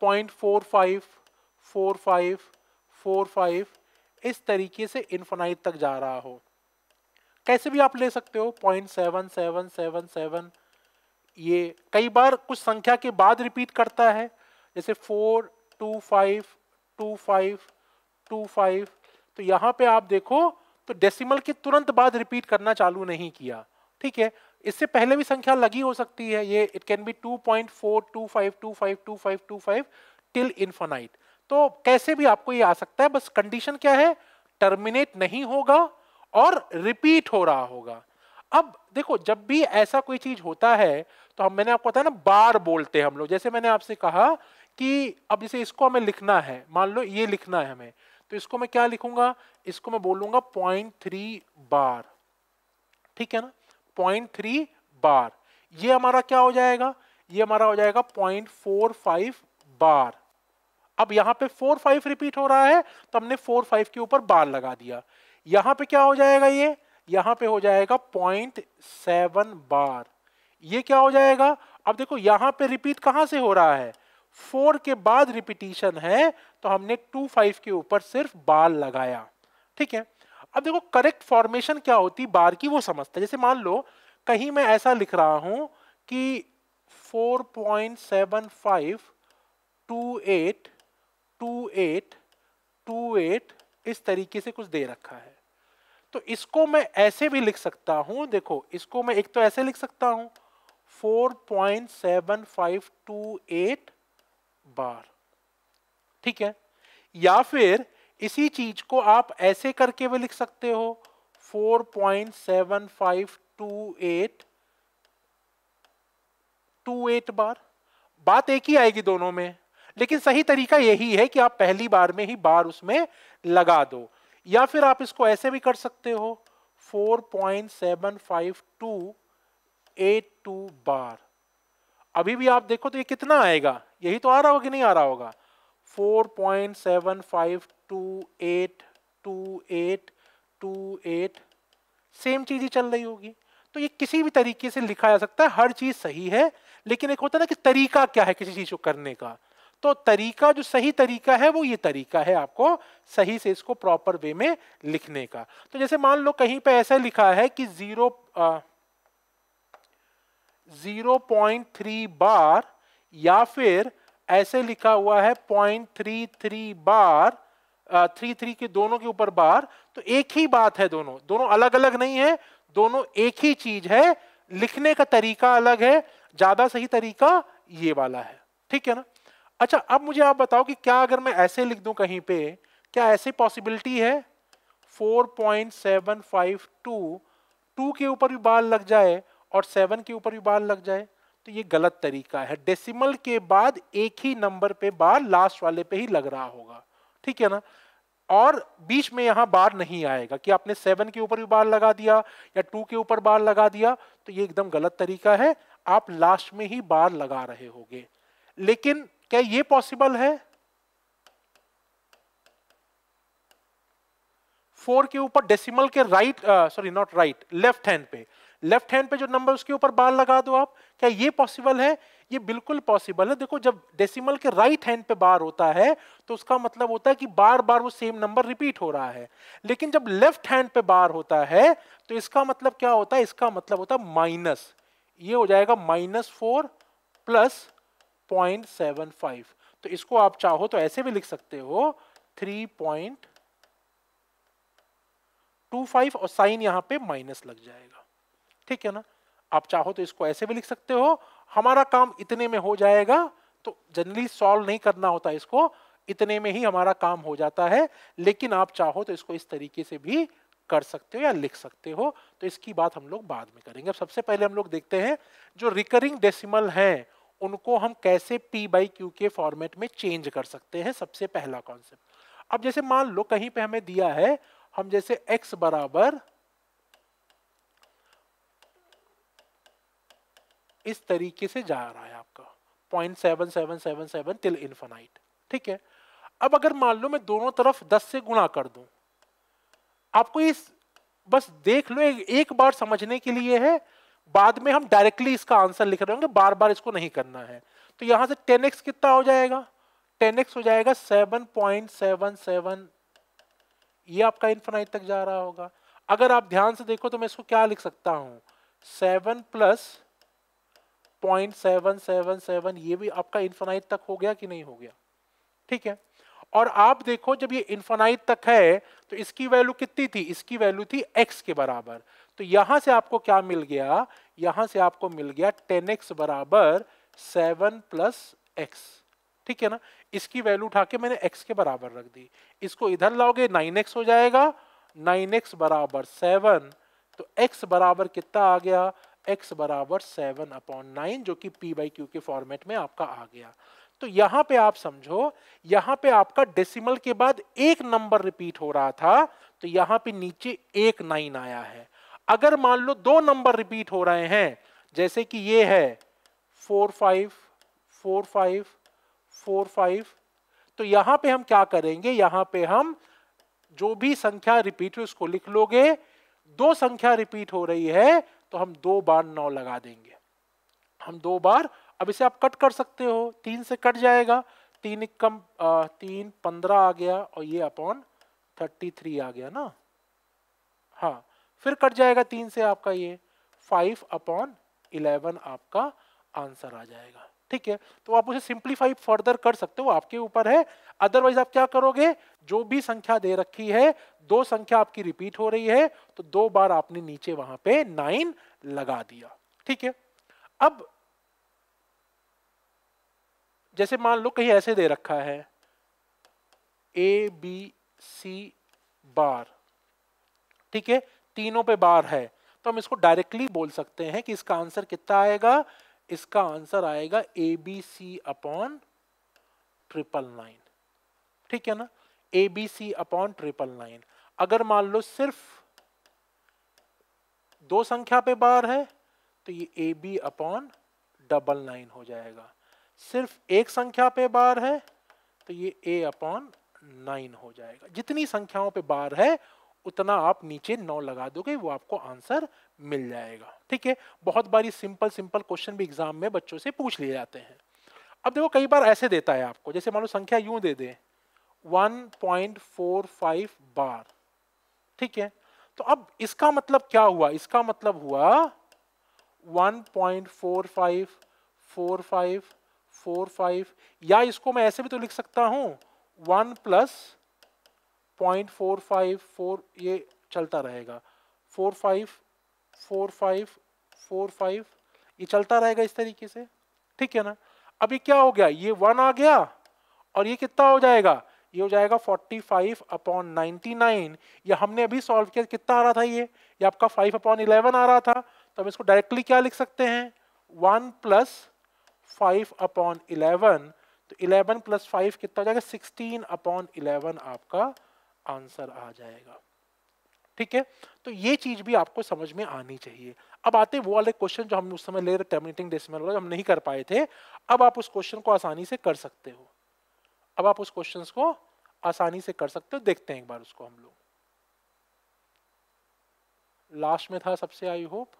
point four five four five four five इस तरीके से इन्फोनाइट तक जा रहा हो कैसे भी आप ले सकते हो point seven seven seven seven ये कई बार कुछ संख्या के बाद रिपीट करता है जैसे four two five two five two five तो यहाँ पे आप देखो तो डेसिमल के तुरंत बाद रिपीट करना चालू नहीं किया ठीक है इससे पहले भी संख्या लगी हो सकती है ये it can be two point four two five two five two five two five till infinite तो कैसे भी आपको ये आ सकता है बस कंडीशन क्या है टर्मिनेट नहीं होगा और रिपीट हो रहा होगा अब देखो जब भी ऐसा कोई चीज होता है तो हम मैंने आपको बताया ना बार बोलते हैं हम लोग जैसे मैंने आपसे कहा कि अब जैसे इसको हमें लिखना है मान लो ये लिखना है हमें तो इसको मैं क्या लिखूंगा इसको मैं बोलूंगा पॉइंट थ्री बार ठीक है ना पॉइंट थ्री बार ये हमारा क्या हो जाएगा ये हमारा हो जाएगा पॉइंट फोर फाइव बार अब यहां पे फोर फाइव रिपीट हो रहा है तो हमने फोर फाइव के ऊपर बार लगा दिया यहां पे क्या हो जाएगा ये यहां पे हो जाएगा पॉइंट सेवन बार ये क्या हो जाएगा अब देखो यहां पे रिपीट कहां से हो रहा है फोर के बाद रिपीटिशन है तो हमने टू फाइव के ऊपर सिर्फ बार लगाया ठीक है अब देखो करेक्ट फॉर्मेशन क्या होती बार की वो समझते जैसे मान लो कहीं मैं ऐसा लिख रहा हूं कि four point seven five two eight two eight two eight इस तरीके से कुछ दे रखा है तो इसको मैं ऐसे भी लिख सकता हूं देखो इसको मैं एक तो ऐसे लिख सकता हूं 4.7528 बार ठीक है या फिर इसी चीज को आप ऐसे करके भी लिख सकते हो टू एट बार बात एक ही आएगी दोनों में लेकिन सही तरीका यही है कि आप पहली बार में ही बार उसमें लगा दो या फिर आप इसको ऐसे भी कर सकते हो 4.75282 बार अभी भी आप देखो तो ये कितना आएगा यही तो आ रहा होगा कि नहीं आ रहा होगा 4.7528282 सेम चीज ही चल रही होगी तो ये किसी भी तरीके से लिखा जा सकता है हर चीज सही है लेकिन एक होता है ना कि तरीका क्या है किसी चीज को करने का तो तरीका जो सही तरीका है वो ये तरीका है आपको सही से इसको प्रॉपर वे में लिखने का तो जैसे मान लो कहीं पे ऐसा लिखा है कि zero zero point three bar या फिर ऐसे लिखा हुआ है point three three bar three three के दोनों के ऊपर बार तो एक ही बात है दोनों दोनों अलग अलग नहीं है दोनों एक ही चीज है लिखने का तरीका अलग है ज्यादा सही तरीका ये वाला है ठीक है ना अच्छा अब मुझे आप बताओ कि क्या अगर मैं ऐसे लिख दूं कहीं पे क्या ऐसी पॉसिबिलिटी है 4.752 2 के ऊपर भी बाल लग जाए और 7 के ऊपर भी बाल लग जाए तो ये गलत तरीका है डेसिमल के बाद एक ही नंबर पे बार लास्ट वाले पे ही लग रहा होगा ठीक है ना और बीच में यहां बार नहीं आएगा कि आपने सेवन के ऊपर भी बार लगा दिया या टू के ऊपर बार लगा दिया तो ये एकदम गलत तरीका है आप लास्ट में ही बार लगा रहे होगे लेकिन क्या ये पॉसिबल है फोर के ऊपर डेसिमल के right sorry not right left hand पे लेफ्ट हैंड पे जो नंबर उसके ऊपर बार लगा दो आप क्या ये पॉसिबल है ये बिल्कुल पॉसिबल है देखो जब डेसिमल के राइट right हैंड पे बार होता है तो उसका मतलब होता है कि बार बार वो सेम नंबर रिपीट हो रहा है लेकिन जब लेफ्ट हैंड पे बार होता है तो इसका मतलब क्या होता है इसका मतलब होता है माइनस ये हो जाएगा minus four plus point seven five तो इसको आप चाहो तो ऐसे भी लिख सकते हो थ्री पॉइंट टू फाइव और साइन यहां पे माइनस लग जाएगा ठीक है ना आप चाहो तो इसको ऐसे भी लिख सकते हो हमारा काम इतने में हो जाएगा तो जनरली सॉल्व नहीं करना होता इसको इतने में ही हमारा काम हो जाता है लेकिन आप चाहो तो इसको इस तरीके से भी कर सकते हो या लिख सकते हो तो इसकी बात हम लोग बाद में करेंगे अब सबसे पहले हम लोग देखते हैं जो रिकरिंग डेसिमल हैं उनको हम कैसे पी बाई क्यू के फॉर्मेट में चेंज कर सकते हैं सबसे पहला कॉन्सेप्ट अब जैसे मान लो कहीं पे हमें दिया है हम जैसे x बराबर इस तरीके से जा रहा है आपका point seven seven seven seven till infinite ठीक है अब अगर मान लो मैं दोनों तरफ दस से गुणा कर दूं आपको इस बस देख लो एक बार समझने के लिए है बाद में हम डायरेक्टली इसका आंसर लिख रहे होंगे बार बार इसको नहीं करना है तो यहां से टेन एक्स कितना हो जाएगा टेन एक्स हो जाएगा सेवन पॉइंट सेवन सेवन ये आपका इन्फेनाइट तक जा रहा होगा अगर आप ध्यान से देखो तो मैं इसको क्या लिख सकता हूं seven plus point seven seven seven ये भी आपका इन्फेनाइट तक हो गया कि नहीं हो गया ठीक है और आप देखो जब ये इन्फेनाइट तक है तो इसकी वैल्यू कितनी थी इसकी वैल्यू थी एक्स के बराबर तो यहां से आपको क्या मिल गया यहां से आपको मिल गया टेन एक्स बराबर सेवन प्लस एक्स ठीक है ना इसकी वैल्यू उठा के मैंने एक्स के बराबर रख दी इसको इधर लाओगे नाइन एक्स हो जाएगा नाइन एक्स बराबर सेवन तो एक्स बराबर कितना आ गया एक्स बराबर सेवन अपॉन नाइन जो कि पी बाई क्यू के फॉर्मेट में आपका आ गया तो यहां पे आप समझो यहां पे आपका डेसिमल के बाद एक नंबर रिपीट हो रहा था तो यहां पे नीचे एक नाइन आया है अगर मान लो दो नंबर रिपीट हो रहे हैं जैसे कि ये है four five four five four five तो यहां पे हम क्या करेंगे यहां पे हम जो भी संख्या रिपीट हुई उसको लिख लोगे दो संख्या रिपीट हो रही है तो हम दो बार नौ लगा देंगे हम दो बार अब इसे आप कट कर सकते हो तीन से कट जाएगा तीन कम तीन पंद्रह आ गया और ये अपॉन थर्टी थ्री आ गया ना हाँ फिर कट जाएगा तीन से आपका ये फाइव अपॉन इलेवन आपका आंसर आ जाएगा ठीक है तो आप उसे सिंप्लीफाई फर्दर कर सकते हो आपके ऊपर है अदरवाइज आप क्या करोगे जो भी संख्या दे रखी है दो संख्या आपकी रिपीट हो रही है तो दो बार आपने नीचे वहां पे नाइन लगा दिया ठीक है अब जैसे मान लो कहीं ऐसे दे रखा है ए बी सी बार ठीक है तीनों पे बार है तो हम इसको डायरेक्टली बोल सकते हैं कि इसका आंसर कितना आएगा इसका आंसर आएगा a b c upon triple nine ठीक है ना a b c upon triple nine अगर मान लो सिर्फ दो संख्या पे बार है तो ये a b upon double nine हो जाएगा सिर्फ एक संख्या पे बार है तो ये ए अपॉन नाइन हो जाएगा जितनी संख्याओं पे बार है उतना आप नीचे नौ लगा दोगे वो आपको आंसर मिल जाएगा ठीक है बहुत ये सिंपल सिंपल क्वेश्चन भी एग्जाम में बच्चों से पूछ लिए जाते हैं अब देखो कई बार ऐसे देता है आपको जैसे मान लो संख्या यूं दे दे 1.45 बार ठीक है तो अब इसका मतलब क्या हुआ इसका मतलब हुआ 1.45 45 45 या इसको मैं ऐसे भी तो लिख सकता हूं 1 plus point four five four ये चलता रहेगा four five four five four five ये चलता रहेगा इस तरीके से ठीक है ना अभी क्या हो गया ये वन आ गया और ये कितना हो जाएगा ये हो जाएगा 45 फाइव अपॉन नाइन्टी ये हमने अभी सॉल्व किया कितना आ रहा था ये ये आपका 5 अपॉन 11 आ रहा था तो हम इसको डायरेक्टली क्या लिख सकते हैं 1 प्लस फाइव अपॉन इलेवन तो 11 प्लस फाइव कितना हो जाएगा 16 अपॉन इलेवन आपका आंसर आ जाएगा ठीक है तो ये चीज भी आपको समझ में आनी चाहिए अब आते वो वाले क्वेश्चन जो हम उस समय ले रहे टर्मिनेटिंग डेसिमल वाला हम नहीं कर पाए थे अब आप उस क्वेश्चन को आसानी से कर सकते हो अब आप उस क्वेश्चन को आसानी से कर सकते हो देखते हैं एक बार उसको हम लोग लास्ट में था सबसे आई होप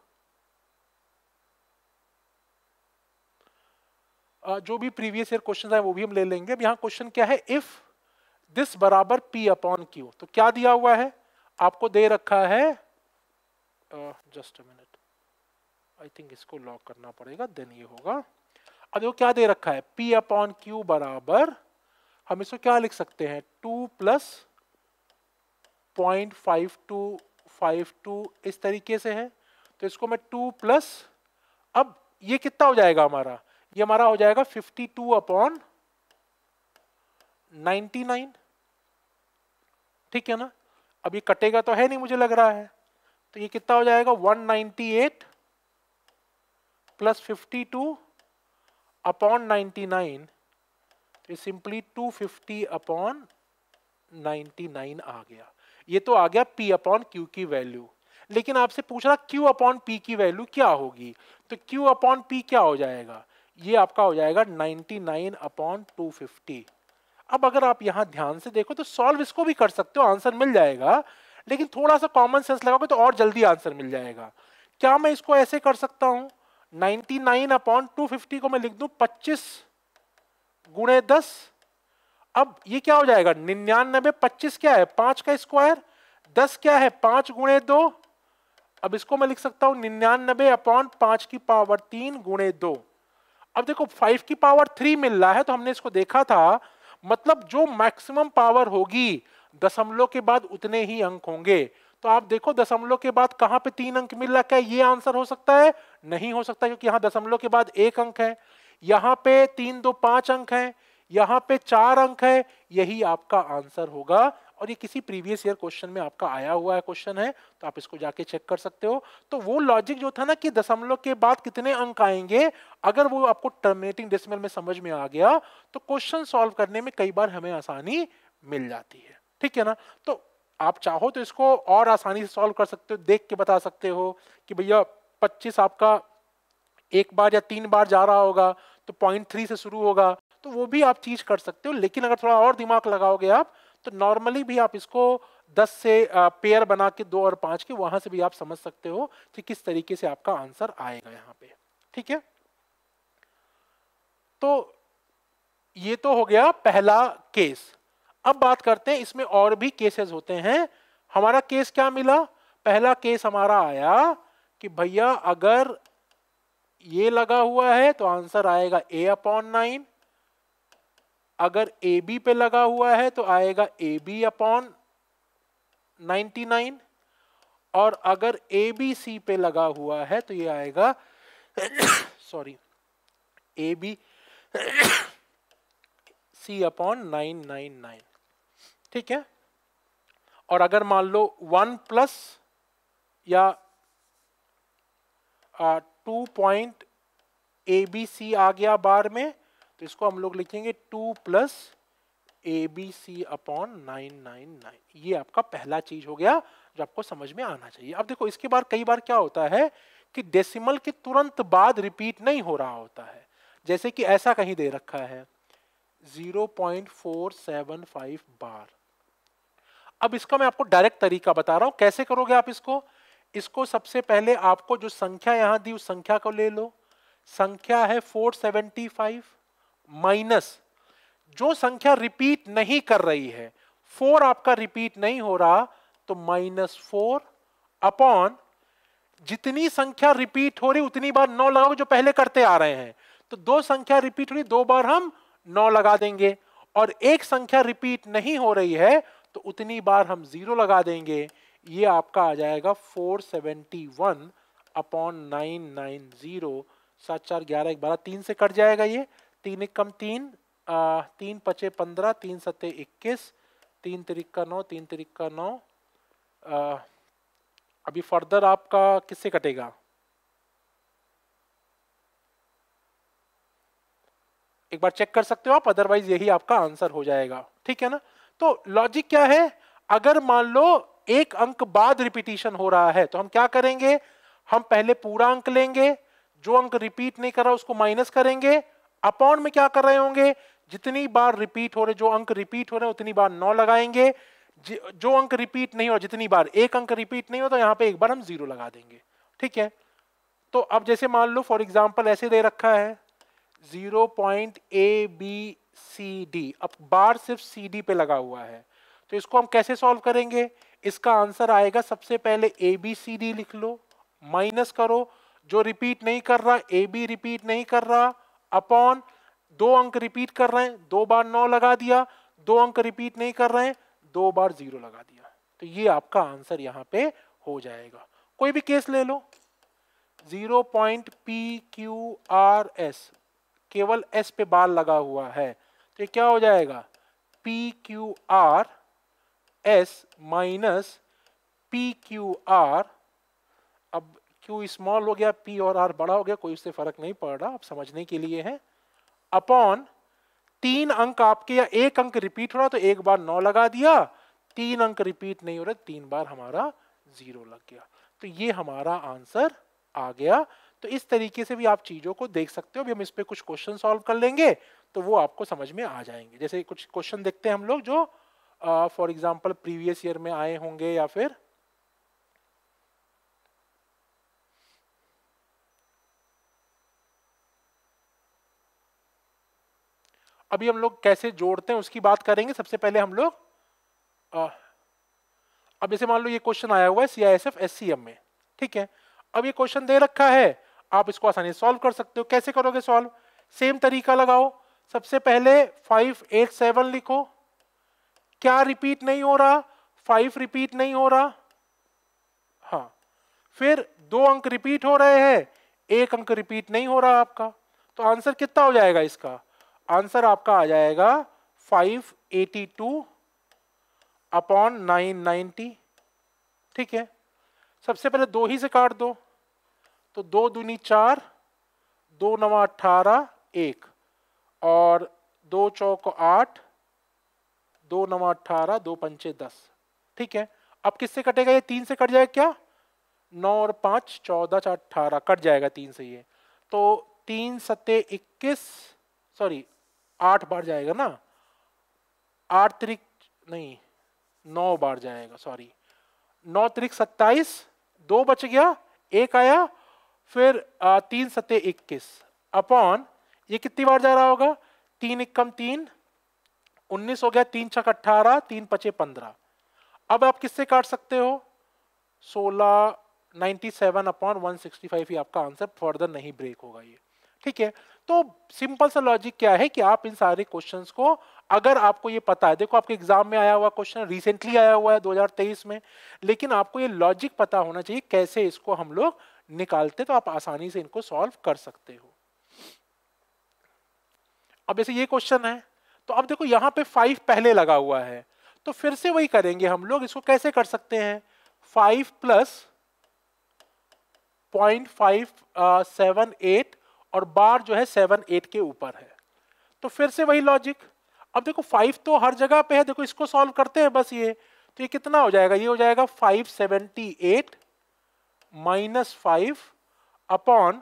जो भी प्रीवियस ईयर क्वेश्चन है वो भी हम ले लेंगे अब यहां क्वेश्चन क्या है इफ़ दिस बराबर पी अपॉन क्यू तो क्या दिया हुआ है आपको दे रखा है just a minute I think इसको लॉक करना पड़ेगा देन ये होगा अब देखो क्या दे रखा है पी अपॉन क्यू बराबर हम इसको क्या लिख सकते हैं two plus point five two five two इस तरीके से है तो इसको मैं टू प्लस अब ये कितना हो जाएगा हमारा ये हमारा हो जाएगा fifty two upon ninety nine ठीक है ना अब ये कटेगा तो है नहीं मुझे लग रहा है तो ये कितना हो जाएगा 198 plus 52 upon 99 nine simply 250 upon 99 आ गया ये तो आ गया P अपॉन Q की वैल्यू लेकिन आपसे पूछ रहा Q अपॉन P की वैल्यू क्या होगी तो Q अपॉन P क्या हो जाएगा ये आपका हो जाएगा 99 अपॉन फिफ्टी अब अगर आप यहां ध्यान से देखो तो सॉल्व इसको भी कर सकते हो आंसर मिल जाएगा लेकिन थोड़ा सा कॉमन सेंस लगाओगे तो और जल्दी आंसर मिल जाएगा क्या मैं इसको ऐसे कर सकता हूँ 99 अपॉन 250 को मैं लिख दूँ 25 गुणे दस अब ये क्या हो जाएगा निन्यानबे पच्चीस क्या है पांच का स्क्वायर दस क्या है पांच गुणे दो अब इसको मैं लिख सकता हूं निन्यानबे अपॉन पांच की पावर तीन गुणे दो अब देखो फाइव की पावर थ्री मिल रहा है तो हमने इसको देखा था मतलब जो मैक्सिमम पावर होगी दशमलव के बाद उतने ही अंक होंगे तो आप देखो दशमलव के बाद कहां पे तीन अंक मिल रहा है ये आंसर हो सकता है नहीं हो सकता क्योंकि यहां दशमलव के बाद एक अंक है यहां पे तीन दो पांच अंक है यहां पे चार अंक है यही आपका आंसर होगा और ये किसी प्रीवियस ईयर क्वेश्चन में आपका आया हुआ है क्वेश्चन है तो आप इसको जाके चेक कर सकते हो तो वो लॉजिक जो था ना कि दशमलव के बाद कितने अंक आएंगे अगर वो आपको टर्मिनेटिंग डेसिमल में समझ में आ गया तो क्वेश्चन सॉल्व करने में कई बार हमें आसानी मिल जाती है ठीक है ना तो आप चाहो तो इसको और आसानी से सॉल्व कर सकते हो देख के बता सकते हो कि भैया पच्चीस आपका एक बार या तीन बार जा रहा होगा तो पॉइंट थ्री से शुरू होगा तो वो भी आप चीज कर सकते हो लेकिन अगर थोड़ा और दिमाग लगाओगे आप तो नॉर्मली भी आप इसको दस से पेयर बना के दो और पांच के वहां से भी आप समझ सकते हो कि किस तरीके से आपका आंसर आएगा यहाँ पे ठीक है तो ये तो हो गया पहला केस अब बात करते हैं इसमें और भी केसेस होते हैं हमारा केस क्या मिला पहला केस हमारा आया कि भैया अगर ये लगा हुआ है तो आंसर आएगा ए अपॉन नाइन अगर ए बी पे लगा हुआ है तो आएगा a b upon ninety nine और अगर ए बी सी पे लगा हुआ है तो ये आएगा sorry a b c upon nine nine nine ठीक है और अगर मान लो वन प्लस या two point a b c आ गया बार में तो इसको हम लोग लिखेंगे two plus a b c upon nine nine nine ये आपका पहला चीज हो गया जो आपको समझ में आना चाहिए अब देखो इसके बाद कई बार क्या होता है कि डेसिमल के तुरंत बाद रिपीट नहीं हो रहा होता है जैसे कि ऐसा कहीं दे रखा है 0.475 बार अब इसका मैं आपको डायरेक्ट तरीका बता रहा हूं कैसे करोगे आप इसको इसको सबसे पहले आपको जो संख्या यहां दी उस संख्या को ले लो संख्या है 475 माइनस जो संख्या रिपीट नहीं कर रही है फोर आपका रिपीट नहीं हो रहा तो माइनस फोर अपॉन जितनी संख्या रिपीट हो रही उतनी बार नौ लगाओ जो पहले करते आ रहे हैं तो दो संख्या रिपीट हो रही दो बार हम नौ लगा देंगे और एक संख्या रिपीट नहीं हो रही है तो उतनी बार हम जीरो लगा देंगे ये आपका आ जाएगा four seventy one upon nine nine zero सात चार ग्यारह बारह तीन से कट जाएगा ये तीन एक कम तीन आ, तीन पचे पंद्रह तीन सत्ते इक्कीस तीन तरीका नौ तीन तरीका नौ आ, अभी फर्दर आपका किससे कटेगा एक बार चेक कर सकते हो आप अदरवाइज यही आपका आंसर हो जाएगा ठीक है ना तो लॉजिक क्या है अगर मान लो एक अंक बाद रिपीटिशन हो रहा है तो हम क्या करेंगे हम पहले पूरा अंक लेंगे जो अंक रिपीट नहीं कर रहा उसको माइनस करेंगे अपॉन में क्या कर रहे होंगे जितनी बार रिपीट हो रहे जो अंक रिपीट हो रहे हैं उतनी बार नौ लगाएंगे जो अंक रिपीट नहीं हो जितनी बार एक अंक रिपीट नहीं हो तो यहाँ पे एक बार हम जीरो लगा देंगे ठीक है तो अब जैसे मान लो फॉर एग्जाम्पल ऐसे दे रखा है zero point a b c d अब बार सिर्फ सी डी पे लगा हुआ है तो इसको हम कैसे सॉल्व करेंगे इसका आंसर आएगा सबसे पहले ए बी सी डी लिख लो माइनस करो जो रिपीट नहीं कर रहा ए बी रिपीट नहीं कर रहा अपॉन दो अंक रिपीट कर रहे हैं दो बार नौ लगा दिया दो अंक रिपीट नहीं कर रहे हैं दो बार जीरो लगा दिया तो ये आपका आंसर यहाँ पे हो जाएगा कोई भी केस ले लो zero point p q r s केवल एस पे बार लगा हुआ है तो ये क्या हो जाएगा p q r s minus p q r अब क्यू स्मॉल हो गया पी और आर बड़ा हो गया कोई उससे फर्क नहीं पड़ रहा आप समझने के लिए है अपॉन तीन अंक आपके या एक अंक रिपीट हो रहा तो एक बार नौ लगा दिया तीन अंक रिपीट नहीं हो रहा तीन बार हमारा जीरो लग गया तो ये हमारा आंसर आ गया तो इस तरीके से भी आप चीज़ों को देख सकते हो अभी हम इस पर कुछ क्वेश्चन सॉल्व कर लेंगे तो वो आपको समझ में आ जाएंगे जैसे कुछ क्वेश्चन देखते हैं हम लोग जो फॉर एग्जाम्पल प्रीवियस ईयर में आए होंगे या फिर अभी हम लोग कैसे जोड़ते हैं उसकी बात करेंगे सबसे पहले हम लोग अब जैसे मान लो ये क्वेश्चन आया हुआ है C I S F S C M में ठीक है अब ये क्वेश्चन दे रखा है आप इसको आसानी से सॉल्व कर सकते हो कैसे करोगे सॉल्व सेम तरीका लगाओ सबसे पहले फाइव एट सेवन लिखो क्या रिपीट नहीं हो रहा फाइव रिपीट नहीं हो रहा हाँ फिर दो अंक रिपीट हो रहे हैं एक अंक रिपीट नहीं हो रहा आपका तो आंसर कितना हो जाएगा इसका आंसर आपका आ जाएगा 582 अपॉन नाइन ठीक है सबसे पहले दो ही से काट दो तो दो दूनी चार दो नवा अट्ठारह एक और दो चौक आठ दो नवा अट्ठारह दो पंचे दस ठीक है अब किससे कटेगा ये तीन से कट जाएगा क्या नौ और पाँच चौदह चार अच्छा, अट्ठारह कट जाएगा तीन से ये तो तीन सत्ते इक्कीस सॉरी आठ बार जाएगा ना आठ त्रिक नहीं नौ बार जाएगा सॉरी नौ त्रिक सत्ताईस दो बच गया एक आया फिर तीन सत्ते इक्कीस अपॉन ये कितनी बार जा रहा होगा तीन इक्कम तीन उन्नीस हो गया तीन छक अट्ठारह तीन पचे पंद्रह अब आप किससे काट सकते हो सोलह ninety seven upon one sixty five ही आपका आंसर फर्दर नहीं ब्रेक होगा ये ठीक है तो सिंपल सा लॉजिक क्या है कि आप इन सारे क्वेश्चंस को अगर आपको ये पता है देखो आपके एग्जाम में आया हुआ क्वेश्चन रिसेंटली आया हुआ है 2023 में लेकिन आपको ये लॉजिक पता होना चाहिए कैसे इसको हम लोग निकालते तो आप आसानी से इनको सॉल्व कर सकते हो अब जैसे ये क्वेश्चन है तो अब देखो यहां पे फाइव पहले लगा हुआ है तो फिर से वही करेंगे हम लोग इसको कैसे कर सकते हैं five plus point five seven eight और बार जो है सेवन एट के ऊपर है तो फिर से वही लॉजिक अब देखो फाइव तो हर जगह पे है देखो इसको सॉल्व करते हैं बस ये तो ये कितना हो जाएगा ये हो जाएगा five seventy eight minus five upon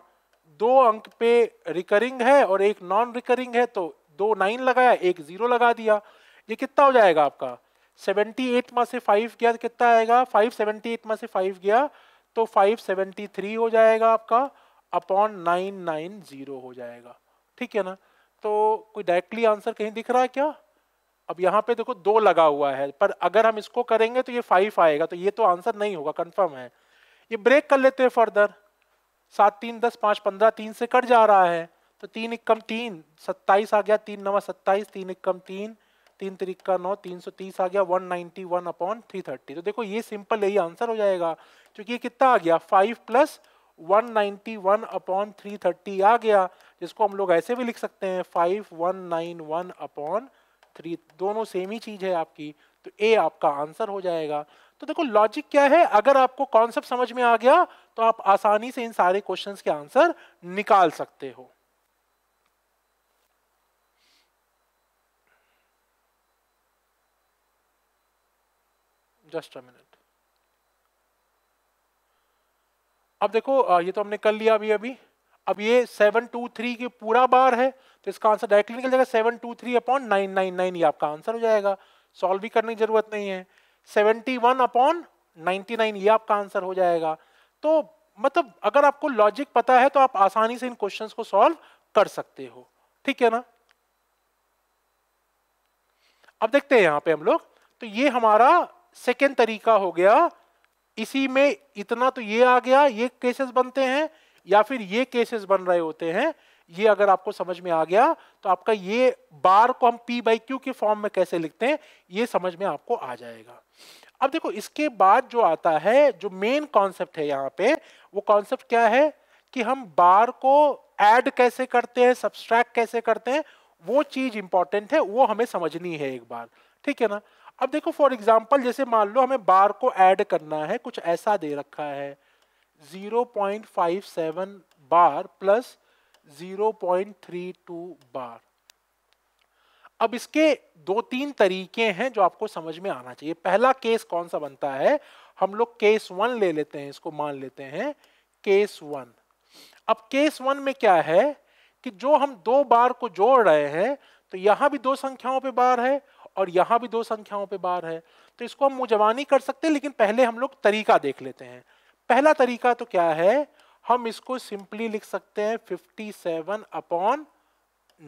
दो अंक पे रिकरिंग है और एक नॉन रिकरिंग है तो दो नाइन लगाया एक जीरो लगा दिया ये कितना हो जाएगा आपका सेवेंटी एट में से फाइव गया तो कितना आएगा फाइव सेवेंटी एट में से फाइव गया तो फाइव सेवेंटी थ्री हो जाएगा आपका अपॉन नाइन नाइन जीरो हो जाएगा ठीक है ना तो कोई डायरेक्टली आंसर कहीं दिख रहा है क्या अब यहाँ पे देखो दो लगा हुआ है पर अगर हम इसको करेंगे तो ये फाइव आएगा तो ये तो आंसर नहीं होगा कंफर्म है ये ब्रेक कर लेते हैं फर्दर सात तीन दस पाँच पंद्रह तीन से कट जा रहा है तो तीन इक्कम तीन सत्ताईस आ गया तीन नवा सत्ताईस तीन इक्कम तीन तीन तरीका नौ तीन सौ तीस आ गया one ninety one upon three thirty तो देखो ये सिंपल यही आंसर हो जाएगा क्योंकि ये कितना आ गया फाइव प्लस 191 अपॉन 330 आ गया जिसको हम लोग ऐसे भी लिख सकते हैं 5191 अपॉन थ्री दोनों सेम ही चीज़ है आपकी तो ए आपका आंसर हो जाएगा तो देखो लॉजिक क्या है अगर आपको कॉन्सेप्ट समझ में आ गया तो आप आसानी से इन सारे क्वेश्चंस के आंसर निकाल सकते हो just a minute अब देखो ये तो हमने कर लिया अभी अभी अब ये सेवन टू थ्री की पूरा बार है तो इसका आंसर डायरेक्टली निकल जाएगा seven two three upon nine nine nine ये आपका आंसर हो जाएगा सॉल्व भी करने की जरूरत नहीं है seventy one upon ninety nine ये आपका आंसर हो जाएगा तो मतलब अगर आपको लॉजिक पता है तो आप आसानी से इन क्वेश्चन को सॉल्व कर सकते हो ठीक है ना अब देखते हैं यहां पे हम लोग तो ये हमारा सेकेंड तरीका हो गया इसी में इतना तो ये आ गया ये केसेस बनते हैं या फिर ये केसेस बन रहे होते हैं ये अगर आपको समझ में आ गया तो आपका ये बार को हम पी बाई क्यू के फॉर्म में कैसे लिखते हैं ये समझ में आपको आ जाएगा अब देखो इसके बाद जो आता है जो मेन कॉन्सेप्ट है यहाँ पे वो कॉन्सेप्ट क्या है कि हम बार को ऐड कैसे करते हैं सब्सट्रैक्ट कैसे करते हैं वो चीज इंपॉर्टेंट है वो हमें समझनी है एक बार ठीक है ना अब देखो फॉर एग्जाम्पल जैसे मान लो हमें बार को ऐड करना है कुछ ऐसा दे रखा है 0.57 बार प्लस 0.32 बार अब इसके दो तीन तरीके हैं जो आपको समझ में आना चाहिए पहला केस कौन सा बनता है हम लोग केस वन ले लेते हैं इसको मान लेते हैं केस वन अब केस वन में क्या है कि जो हम दो बार को जोड़ रहे हैं तो यहां भी दो संख्याओं पे बार है और यहाँ भी दो संख्याओं पे बार है तो इसको हम मुजवानी कर सकते हैं लेकिन पहले हम लोग तरीका देख लेते हैं पहला तरीका तो क्या है हम इसको सिंपली लिख सकते हैं 57 सेवन अपॉन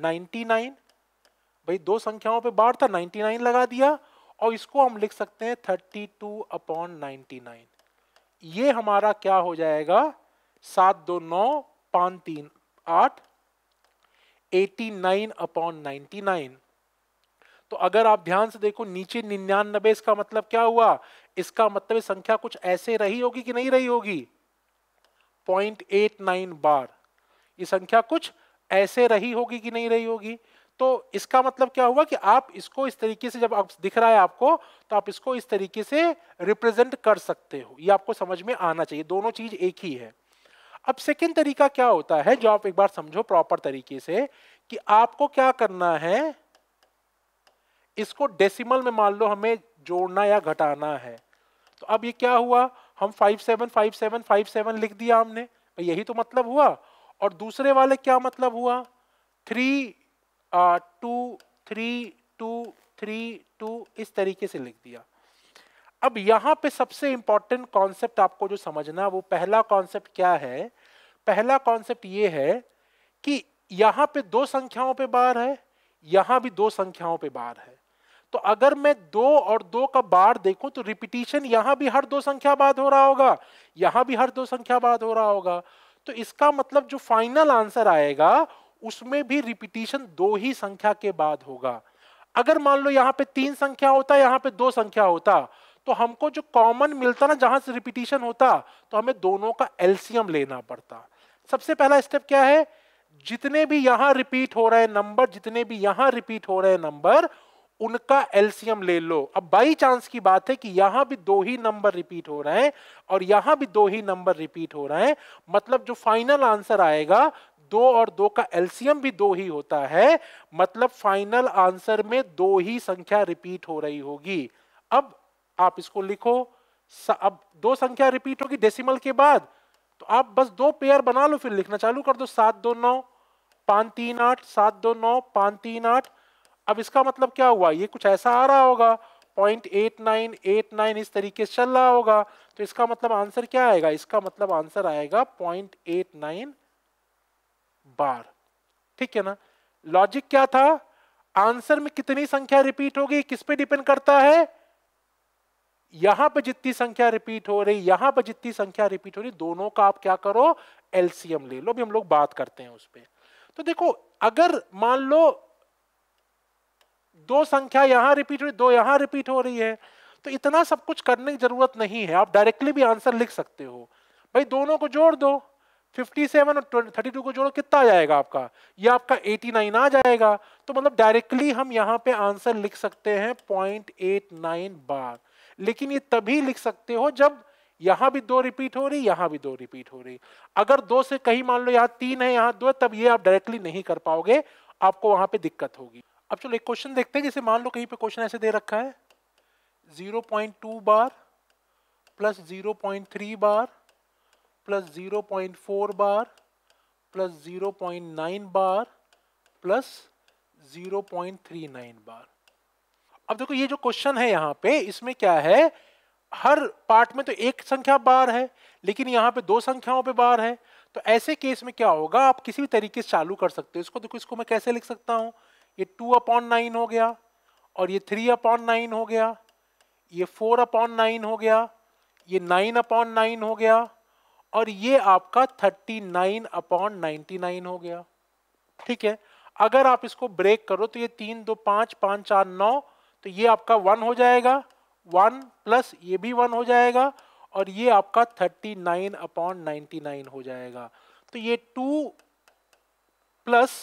नाइन्टी भाई दो संख्याओं पे बार था 99 लगा दिया और इसको हम लिख सकते हैं 32 टू अपॉन नाइन्टी ये हमारा क्या हो जाएगा सात दो नौ पाँच तीन आठ eighty nine upon ninety nine तो अगर आप ध्यान से देखो नीचे निन्यानबे इसका मतलब क्या हुआ इसका मतलब संख्या कुछ ऐसे रही होगी कि नहीं रही होगी पॉइंट एट नाइन बार ये संख्या कुछ ऐसे रही होगी कि नहीं रही होगी तो इसका मतलब क्या हुआ कि आप इसको इस तरीके से जब आप दिख रहा है आपको तो आप इसको इस तरीके से रिप्रेजेंट कर सकते हो ये आपको समझ में आना चाहिए दोनों चीज एक ही है अब सेकेंड तरीका क्या होता है जो आप एक बार समझो प्रॉपर तरीके से कि आपको क्या करना है इसको डेसिमल में मान लो हमें जोड़ना या घटाना है तो अब ये क्या हुआ हम five seven five seven five seven लिख दिया हमने यही तो मतलब हुआ और दूसरे वाले क्या मतलब हुआ three two three two three two इस तरीके से लिख दिया अब यहाँ पे सबसे इम्पॉर्टेंट कॉन्सेप्ट आपको जो समझना वो पहला कॉन्सेप्ट क्या है पहला कॉन्सेप्ट ये है कि यहाँ पे दो संख्याओं पे बार है यहाँ भी दो संख्याओं पे बार है तो अगर मैं दो और दो का बार देखूं तो रिपीटिशन यहां भी हर दो संख्या बाद हो रहा होगा यहां भी हर दो संख्या बाद हो रहा होगा तो इसका मतलब जो फाइनल आंसर आएगा उसमें भी रिपीटिशन दो ही संख्या के बाद होगा अगर मान लो यहाँ पे तीन संख्या होता यहाँ पे दो संख्या होता तो हमको जो कॉमन मिलता ना जहां से रिपीटिशन होता तो हमें दोनों का एल्सियम लेना पड़ता सबसे पहला स्टेप क्या है जितने भी यहां रिपीट हो रहे नंबर जितने भी यहां रिपीट हो रहे नंबर उनका एल्सियम ले लो अब बाई चांस की बात है कि यहां भी दो ही नंबर रिपीट हो रहे हैं और यहां भी दो ही नंबर रिपीट हो रहे हैं मतलब जो फाइनल आंसर आएगा दो और दो का एल्सियम भी दो ही होता है मतलब फाइनल आंसर में दो ही संख्या रिपीट हो रही होगी अब आप इसको लिखो अब दो संख्या रिपीट होगी डेसिमल के बाद तो आप बस दो पेयर बना लो फिर लिखना चालू कर दो सात दो नौ पांच तीन आठ सात दो नौ पांच तीन आठ अब इसका मतलब क्या हुआ ये कुछ ऐसा आ रहा होगा point eight nine eight nine इस तरीके से चल रहा होगा तो इसका मतलब आंसर क्या आएगा इसका मतलब आंसर आएगा पॉइंट एट नाइन बार ठीक है ना लॉजिक क्या था आंसर में कितनी संख्या रिपीट होगी किस पे डिपेंड करता है यहां पर जितनी संख्या रिपीट हो रही यहां पर जितनी संख्या रिपीट हो रही दोनों का आप क्या करो एलसीएम ले लो भी हम लोग बात करते हैं उस पर तो देखो अगर मान लो दो संख्या यहाँ रिपीट हो रही दो यहाँ रिपीट हो रही है तो इतना सब कुछ करने की जरूरत नहीं है आप डायरेक्टली भी आंसर लिख सकते हो भाई दोनों को जोड़ दो 57 और 32 को जोड़ो कितना आ जाएगा आपका ये आपका 89 आ जाएगा तो मतलब डायरेक्टली हम यहाँ पे आंसर लिख सकते हैं नाइन बार लेकिन ये तभी लिख सकते हो जब यहाँ भी दो रिपीट हो रही यहाँ भी दो रिपीट हो रही अगर दो से कहीं मान लो यहाँ तीन है यहाँ दो है तब ये आप डायरेक्टली नहीं कर पाओगे आपको वहां पे दिक्कत होगी अब चलो एक क्वेश्चन देखते हैं जैसे मान लो कहीं पे क्वेश्चन ऐसे दे रखा है 0.2 bar plus 0.3 bar plus 0.4 bar plus 0.9 bar plus 0.39 bar अब देखो ये जो क्वेश्चन है यहाँ पे इसमें क्या है हर पार्ट में तो एक संख्या बार है लेकिन यहाँ पे दो संख्याओं पे बार है तो ऐसे केस में क्या होगा आप किसी भी तरीके से चालू कर सकते हो इसको देखो इसको मैं कैसे लिख सकता हूँ ये टू अपॉन नाइन हो गया और ये थ्री अपॉन नाइन हो गया ये फोर अपॉन नाइन हो गया ये नाइन अपॉन नाइन हो गया और ये आपका thirty nine upon ninety nine हो गया ठीक है अगर आप इसको ब्रेक करो तो ये तीन दो पाँच पाँच चार नौ तो ये आपका वन हो जाएगा वन प्लस ये भी वन हो जाएगा और ये आपका thirty nine upon ninety nine हो जाएगा तो ये two plus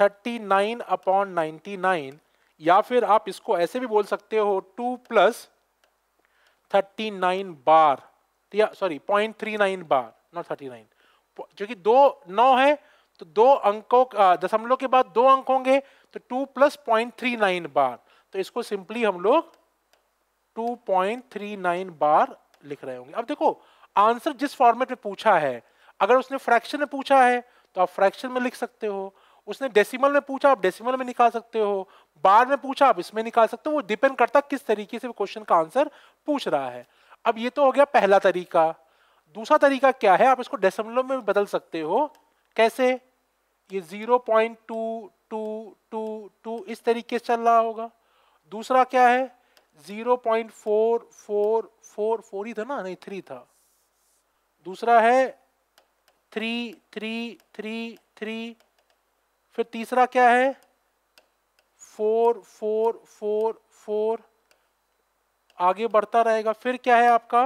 thirty nine upon ninety nine या फिर आप इसको ऐसे भी बोल सकते हो two plus thirty nine bar या sorry point three nine bar not thirty nine क्योंकि दो नौ है तो दो अंकों दशमलव के बाद दो अंक होंगे तो two plus point three nine bar तो इसको सिंपली हम लोग two point three nine bar लिख रहे होंगे अब देखो आंसर जिस फॉर्मेट में पूछा है अगर उसने फ्रैक्शन में पूछा है तो आप फ्रैक्शन में लिख सकते हो उसने डेसिमल में पूछा आप डेसिमल में निकाल सकते हो बार में पूछा आप इसमें निकाल सकते हो वो डिपेंड करता किस तरीके से क्वेश्चन का आंसर पूछ रहा है अब ये तो हो गया पहला तरीका दूसरा तरीका क्या है आप इसको डेसिमलों में बदल सकते हो कैसे ये zero point two two two two इस तरीके से चल रहा होगा दूसरा क्या है zero point four four four four ही था ना नहीं थ्री था दूसरा है थ्री थ्री थ्री थ्री फिर तीसरा क्या है फोर फोर फोर फोर आगे बढ़ता रहेगा फिर क्या है आपका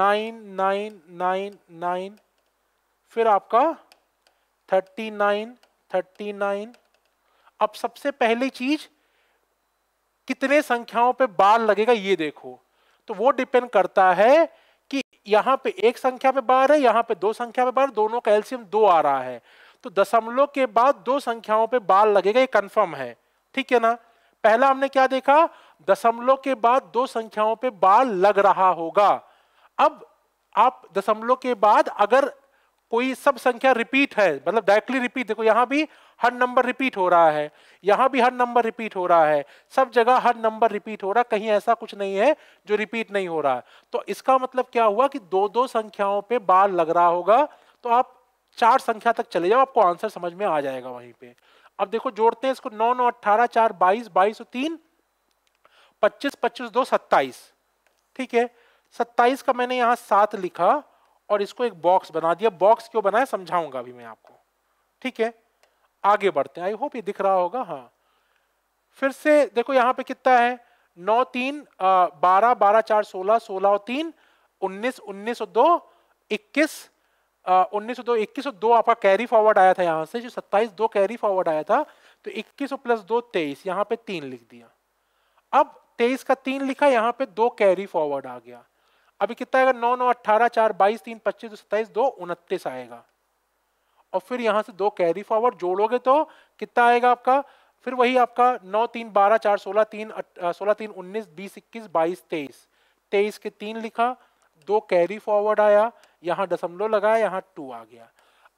नाइन नाइन नाइन नाइन फिर आपका थर्टी नाइन थर्टी नाइन अब सबसे पहली चीज कितने संख्याओं पे बार लगेगा ये देखो तो वो डिपेंड करता है कि यहां पे एक संख्या पे बार है यहां पे दो संख्या पे बार दोनों का एल्सियम दो आ रहा है तो दशमलव के बाद दो संख्याओं पे बाल लगेगा ये कंफर्म है ठीक है ना पहला हमने क्या देखा दशमलव के बाद दो संख्याओं पे बाल लग रहा होगा अब आप दशमलव के बाद अगर कोई सब संख्या रिपीट है मतलब डायरेक्टली रिपीट देखो यहां भी हर नंबर रिपीट हो रहा है यहां भी हर नंबर रिपीट हो रहा है सब जगह हर नंबर रिपीट हो रहा है कहीं ऐसा कुछ नहीं है जो रिपीट नहीं हो रहा है तो इसका मतलब क्या हुआ कि दो दो संख्याओं पे बार लग रहा होगा तो आप चार संख्या तक चले जाओ आपको आंसर समझ में आ जाएगा वहीं पे अब देखो जोड़ते हैं इसको नौ नौ अट्ठारह चार बाईस बाईस और तीन पच्चीस पच्चीस दो सत्ताईस ठीक है सत्ताईस का मैंने यहाँ सात लिखा और इसको एक बॉक्स बना दिया बॉक्स क्यों बनाया समझाऊंगा अभी मैं आपको ठीक है आगे बढ़ते हैं आई होप ये दिख रहा होगा हाँ फिर से देखो यहाँ पे कितना है नौ तीन बारह बारह चार सोलह सोलह और तीन उन्नीस उन्नीस और दो इक्कीस उन्नीस सौ दो इक्कीस दो आपका कैरी फॉरवर्ड आया था यहाँ से जो सत्ताईस दो कैरी फॉरवर्ड आया था तो इक्कीस प्लस दो तेईस यहाँ पे तीन लिख दिया अब तेईस का तीन लिखा यहाँ पे दो कैरी फॉरवर्ड आ गया अभी कितना आएगा नौ नौ अट्ठारह चार बाईस तीन पच्चीस दो सत्ताईस दो उनतीस आएगा और फिर यहाँ से दो कैरी फॉरवर्ड जोड़ोगे तो कितना आएगा आपका फिर वही आपका नौ तीन बारह चार सोलह तीन सोलह तीन उन्नीस बीस इक्कीस बाईस तेईस तेईस के तीन लिखा दो कैरी फॉरवर्ड आया यहाँ दशमलव लगाया यहाँ टू आ गया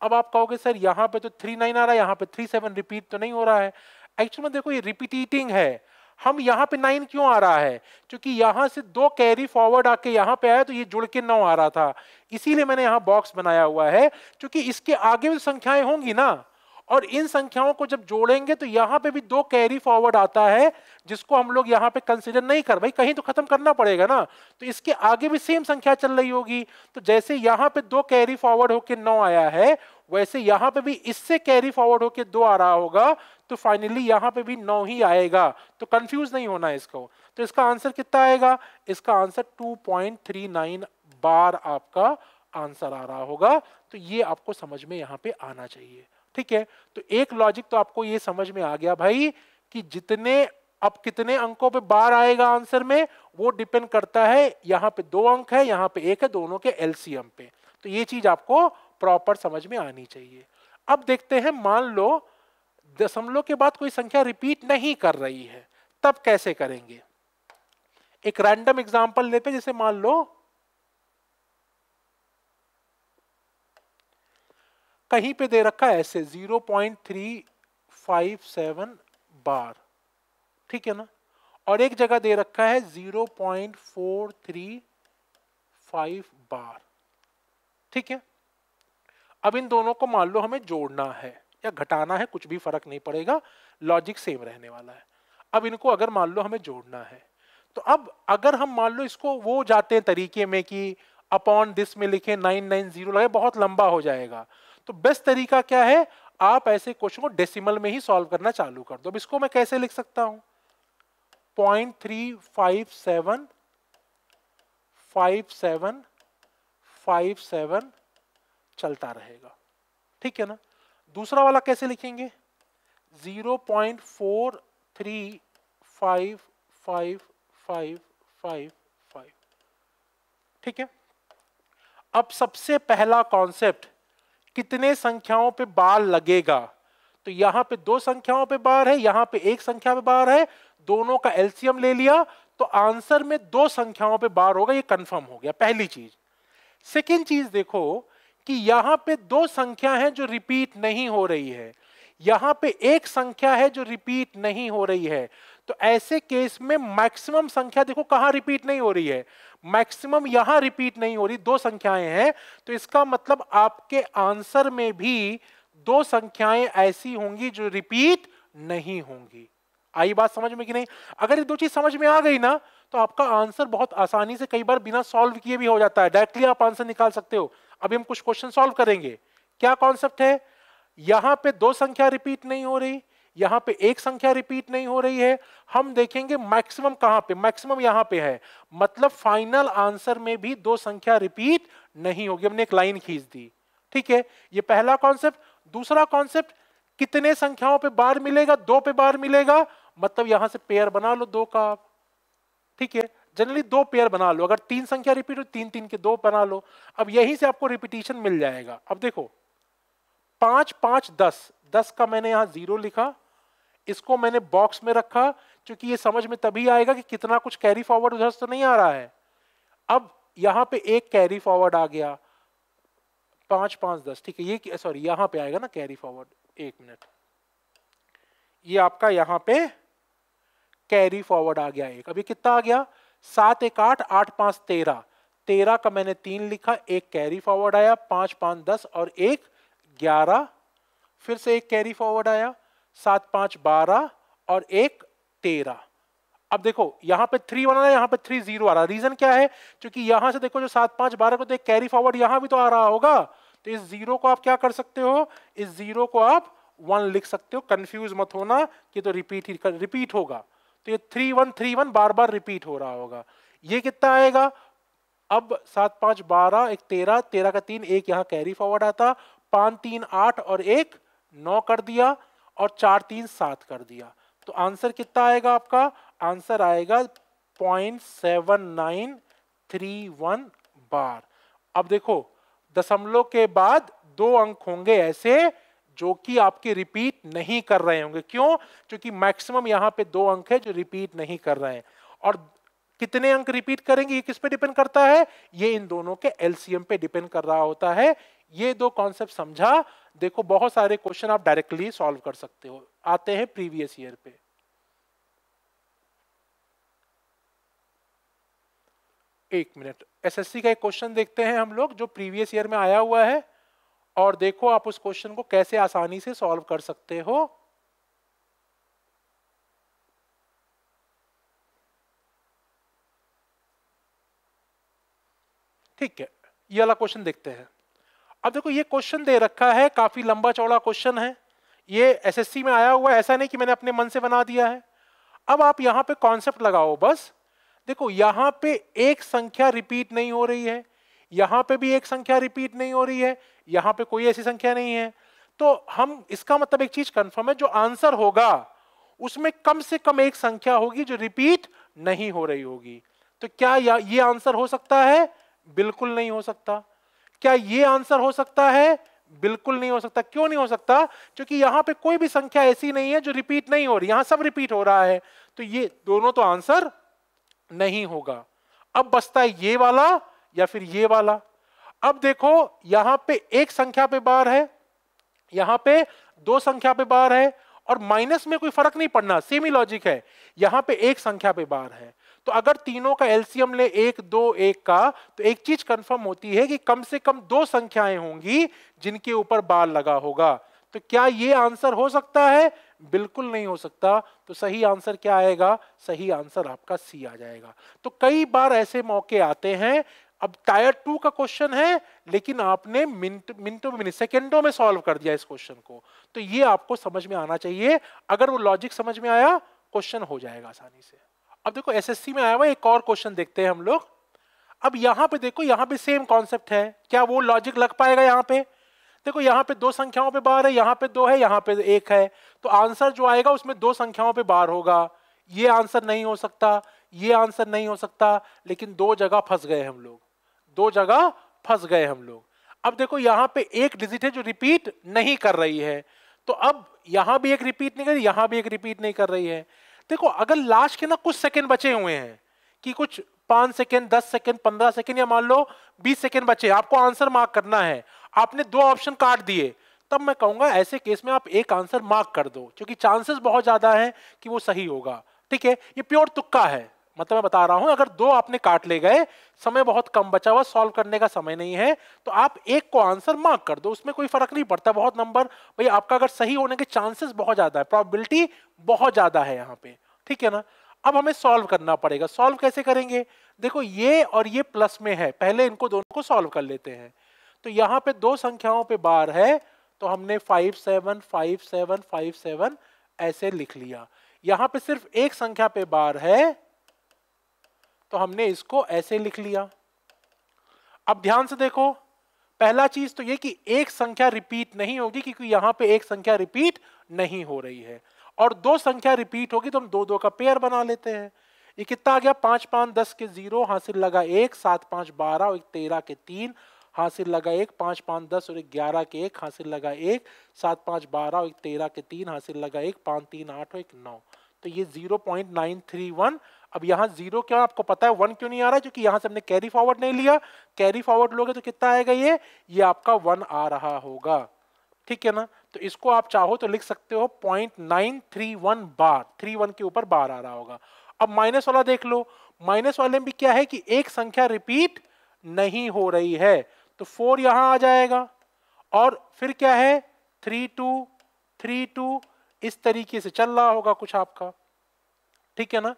अब आप कहोगे सर यहाँ पे तो थ्री नाइन आ रहा है यहाँ पे थ्री सेवन रिपीट तो नहीं हो रहा है एक्चुअल में देखो ये रिपीटिटिंग है हम यहाँ पे नाइन क्यों आ रहा है क्योंकि यहाँ से दो कैरी फॉरवर्ड आके यहाँ पे आया तो ये जुड़ के नौ आ रहा था इसीलिए मैंने यहाँ बॉक्स बनाया हुआ है क्योंकि इसके आगे भी तो संख्याएं होंगी ना और इन संख्याओं को जब जोड़ेंगे तो यहां पे भी दो कैरी फॉरवर्ड आता है जिसको हम लोग यहां पे कंसिडर नहीं कर भाई कहीं तो खत्म करना पड़ेगा ना तो इसके आगे भी सेम संख्या चल रही होगी तो जैसे यहां पे दो कैरी फॉरवर्ड होके नौ आया है वैसे यहां पे भी इससे कैरी फॉरवर्ड होके दो आ रहा होगा तो फाइनली यहां पे भी नौ ही आएगा तो कंफ्यूज नहीं होना इसको तो इसका आंसर कितना आएगा इसका आंसर टू बार आपका आंसर आ रहा होगा तो ये आपको समझ में यहां पे आना चाहिए ठीक है तो एक लॉजिक तो आपको ये समझ में आ गया भाई कि जितने अब कितने अंकों पे बार आएगा आंसर में वो डिपेंड करता है यहाँ पे दो अंक है यहाँ पे एक है दोनों के एलसीएम पे तो ये चीज आपको प्रॉपर समझ में आनी चाहिए अब देखते हैं मान लो दशमलव के बाद कोई संख्या रिपीट नहीं कर रही है तब कैसे करेंगे एक रैंडम एग्जाम्पल लेते जैसे मान लो कहीं पे दे रखा है ऐसे 0.357 बार ठीक है ना और एक जगह दे रखा है 0.435 बार ठीक है अब इन दोनों को मान लो हमें जोड़ना है या घटाना है कुछ भी फर्क नहीं पड़ेगा लॉजिक सेम रहने वाला है अब इनको अगर मान लो हमें जोड़ना है तो अब अगर हम मान लो इसको वो जाते हैं तरीके में कि अपॉन दिस में लिखे नाइन नाइन जीरो लगे बहुत लंबा हो जाएगा तो बेस्ट तरीका क्या है आप ऐसे क्वेश्चन को डेसिमल में ही सॉल्व करना चालू कर दो अब इसको मैं कैसे लिख सकता हूं point three five seven five seven five seven चलता रहेगा ठीक है ना दूसरा वाला कैसे लिखेंगे zero point four three five five five five five ठीक है अब सबसे पहला कॉन्सेप्ट कितने संख्याओं पे बार लगेगा तो यहां पे दो संख्याओं पे बार है यहां पे एक संख्या पे बार है दोनों का एल्सियम ले लिया तो आंसर में दो संख्याओं पे बार होगा ये कंफर्म हो गया पहली चीज सेकेंड चीज देखो कि यहां पे दो संख्या है जो रिपीट नहीं हो रही है यहां पे एक संख्या है जो रिपीट नहीं हो रही है तो ऐसे केस में मैक्सिमम संख्या देखो कहां रिपीट नहीं हो रही है मैक्सिमम यहां रिपीट नहीं हो रही दो संख्याएं हैं तो इसका मतलब आपके आंसर में भी दो संख्याएं ऐसी होंगी जो रिपीट नहीं होंगी आई बात समझ में कि नहीं अगर ये दो चीज समझ में आ गई ना तो आपका आंसर बहुत आसानी से कई बार बिना सॉल्व किए भी हो जाता है डायरेक्टली आप आंसर निकाल सकते हो अभी हम कुछ क्वेश्चन सॉल्व करेंगे क्या कॉन्सेप्ट है यहां पे दो संख्या रिपीट नहीं हो रही यहां पे एक संख्या रिपीट नहीं हो रही है हम देखेंगे मैक्सिमम कहां पे मैक्सिमम यहां पे है मतलब फाइनल आंसर में भी दो संख्या रिपीट नहीं होगी हमने एक लाइन खींच दी ठीक है ये पहला कॉन्सेप्ट दूसरा कॉन्सेप्ट कितने संख्याओं पे बार मिलेगा दो पे बार मिलेगा मतलब यहां से पेयर बना लो दो का ठीक है जनरली दो पेयर बना लो अगर तीन संख्या रिपीट हो तीन तीन के दो बना लो अब यहीं से आपको रिपीटेशन मिल जाएगा अब देखो पांच पांच दस दस का मैंने यहां जीरो लिखा इसको मैंने बॉक्स में रखा क्योंकि ये समझ में तभी आएगा कि कितना कुछ कैरी फॉरवर्ड उधर से तो नहीं आ रहा है अब यहाँ पे एक कैरी फॉरवर्ड आ गया पांच पांच दस ठीक है ये सॉरी यहां पे आएगा ना कैरी फॉरवर्ड एक मिनट ये आपका यहां पे कैरी फॉरवर्ड आ गया एक अभी कितना आ गया सात एक आठ आठ पांच तेरह तेरह का मैंने तीन लिखा एक कैरी फॉरवर्ड आया पांच पांच दस और एक ग्यारह फिर से एक कैरी फॉरवर्ड आया सात पांच बारह और एक तेरह अब देखो यहां पे थ्री वन आ रहा है यहां पे थ्री जीरो आ रहा है रीजन क्या है क्योंकि यहां से देखो जो सात पांच बारह को देख कैरी फॉरवर्ड यहां भी तो आ रहा होगा तो इस जीरो को आप क्या कर सकते हो इस जीरो को आप वन लिख सकते हो कंफ्यूज मत होना कि तो रिपीट ही रिपीट होगा तो ये थ्री वन थ्री वन बार बार रिपीट हो रहा होगा ये कितना आएगा अब सात पांच बारह एक तेरह तेरह का तीन एक यहाँ कैरी फॉरवर्ड आता पांच तीन आठ और एक नौ कर दिया और चार तीन सात कर दिया तो आंसर कितना आएगा आपका आंसर आएगा point seven nine three one bar अब देखो दशमलव के बाद दो अंक होंगे ऐसे जो कि आपके रिपीट नहीं कर रहे होंगे क्यों क्योंकि मैक्सिमम यहाँ पे दो अंक है जो रिपीट नहीं कर रहे हैं और कितने अंक रिपीट करेंगे ये किस पे डिपेंड करता है ये इन दोनों के एलसीएम पे डिपेंड कर रहा होता है ये दो कॉन्सेप्ट समझा देखो बहुत सारे क्वेश्चन आप डायरेक्टली सॉल्व कर सकते हो आते हैं प्रीवियस ईयर पे एक मिनट एसएससी का एक क्वेश्चन देखते हैं हम लोग जो प्रीवियस ईयर में आया हुआ है और देखो आप उस क्वेश्चन को कैसे आसानी से सॉल्व कर सकते हो ठीक है ये वाला क्वेश्चन देखते हैं अब देखो ये क्वेश्चन दे रखा है काफी लंबा चौड़ा क्वेश्चन है ये एसएससी में आया हुआ ऐसा नहीं कि मैंने अपने मन से बना दिया है अब आप यहां पे कॉन्सेप्ट लगाओ बस देखो यहां पे एक संख्या रिपीट नहीं हो रही है यहां पे भी एक संख्या रिपीट नहीं हो रही है यहां पे कोई ऐसी संख्या नहीं है तो हम इसका मतलब एक चीज कंफर्म है जो आंसर होगा उसमें कम से कम एक संख्या होगी जो रिपीट नहीं हो रही होगी तो क्या ये आंसर हो सकता है बिल्कुल नहीं हो सकता क्या ये आंसर हो सकता है बिल्कुल नहीं हो सकता क्यों नहीं हो सकता क्योंकि यहां पे कोई भी संख्या ऐसी नहीं है जो रिपीट नहीं हो रही यहां सब रिपीट हो रहा है तो ये दोनों तो आंसर नहीं होगा अब बसता है ये वाला या फिर ये वाला अब देखो यहां पे एक संख्या पे बार है यहां पे दो संख्या पे बार है और माइनस में कोई फर्क नहीं पड़ना सेम ही लॉजिक है यहां पे एक संख्या पे बार है तो अगर तीनों का एल्सियम ले एक दो एक का तो एक चीज कंफर्म होती है कि कम से कम दो संख्याएं होंगी जिनके ऊपर बाल लगा होगा तो क्या ये आंसर हो सकता है बिल्कुल नहीं हो सकता तो सही आंसर क्या आएगा सही आंसर आपका सी आ जाएगा तो कई बार ऐसे मौके आते हैं अब टायर टू का क्वेश्चन है लेकिन आपने मिनट मिनटों में सेकेंडों में सॉल्व कर दिया इस क्वेश्चन को तो ये आपको समझ में आना चाहिए अगर वो लॉजिक समझ में आया क्वेश्चन हो जाएगा आसानी से अब देखो एसएससी में आया हुआ एक और क्वेश्चन देखते हैं हम लोग अब यहां पे देखो यहां पे सेम कॉन्सेप्ट है क्या वो लॉजिक लग पाएगा यहां पे देखो यहां पे दो संख्याओं पे बार है यहां पे दो है यहां पे एक है तो आंसर जो आएगा उसमें दो संख्याओं पे बार होगा ये आंसर नहीं हो सकता ये आंसर नहीं हो सकता लेकिन दो जगह फंस गए हम लोग दो जगह फंस गए हम लोग अब देखो यहां पे एक डिजिट है जो रिपीट नहीं कर रही है तो अब यहां भी एक रिपीट नहीं कर रही यहां भी एक रिपीट नहीं कर रही है देखो अगर लाश के ना कुछ सेकंड बचे हुए हैं कि कुछ पांच सेकेंड दस सेकेंड पंद्रह सेकेंड या मान लो बीस सेकेंड बचे आपको आंसर मार्क करना है आपने दो ऑप्शन काट दिए तब मैं कहूंगा ऐसे केस में आप एक आंसर मार्क कर दो क्योंकि चांसेस बहुत ज्यादा है कि वो सही होगा ठीक है ये प्योर तुक्का है मतलब मैं बता रहा हूं अगर दो आपने काट ले गए समय बहुत कम बचा हुआ सॉल्व करने का समय नहीं है तो आप एक को आंसर मार्क कर दो उसमें कोई फर्क नहीं पड़ता बहुत नंबर भाई आपका अगर सही होने के चांसेस बहुत ज्यादा है प्रॉबिलिटी बहुत ज्यादा है यहाँ पे ठीक है ना अब हमें सॉल्व करना पड़ेगा सॉल्व कैसे करेंगे देखो ये और ये प्लस में है पहले इनको दोनों को सॉल्व कर लेते हैं तो यहाँ पे दो संख्याओं पे बार है तो हमने five seven five seven five seven ऐसे लिख लिया यहाँ पे सिर्फ एक संख्या पे बार है तो हमने इसको ऐसे लिख लिया अब ध्यान से देखो पहला चीज तो ये कि एक संख्या रिपीट नहीं होगी क्योंकि यहां पे एक संख्या रिपीट नहीं हो रही है और दो संख्या रिपीट होगी तो हम दो दो का पेयर बना लेते हैं ये कितना आ गया पांच पांच दस के जीरो हासिल लगा एक सात पांच बारह और तेरह के तीन हासिल लगा एक पांच पांच दस और एक ग्यारह के एक हासिल लगा एक सात पांच बारह और एक तेरह के तीन हासिल लगा एक पांच तीन आठ और एक नौ तो ये zero point nine three one अब यहाँ जीरो क्यों आपको पता है वन क्यों नहीं आ रहा क्योंकि यहाँ से हमने कैरी फॉरवर्ड नहीं लिया कैरी फॉरवर्ड लोगे तो कितना आएगा ये ये आपका वन आ रहा होगा ठीक है ना तो इसको आप चाहो तो लिख सकते हो point nine three one bar three one के ऊपर बार आ रहा होगा अब माइनस वाला देख लो माइनस वाले में भी क्या है कि एक संख्या रिपीट नहीं हो रही है तो फोर यहां आ जाएगा और फिर क्या है थ्री टू थ्री टू इस तरीके से चल रहा होगा कुछ आपका ठीक है ना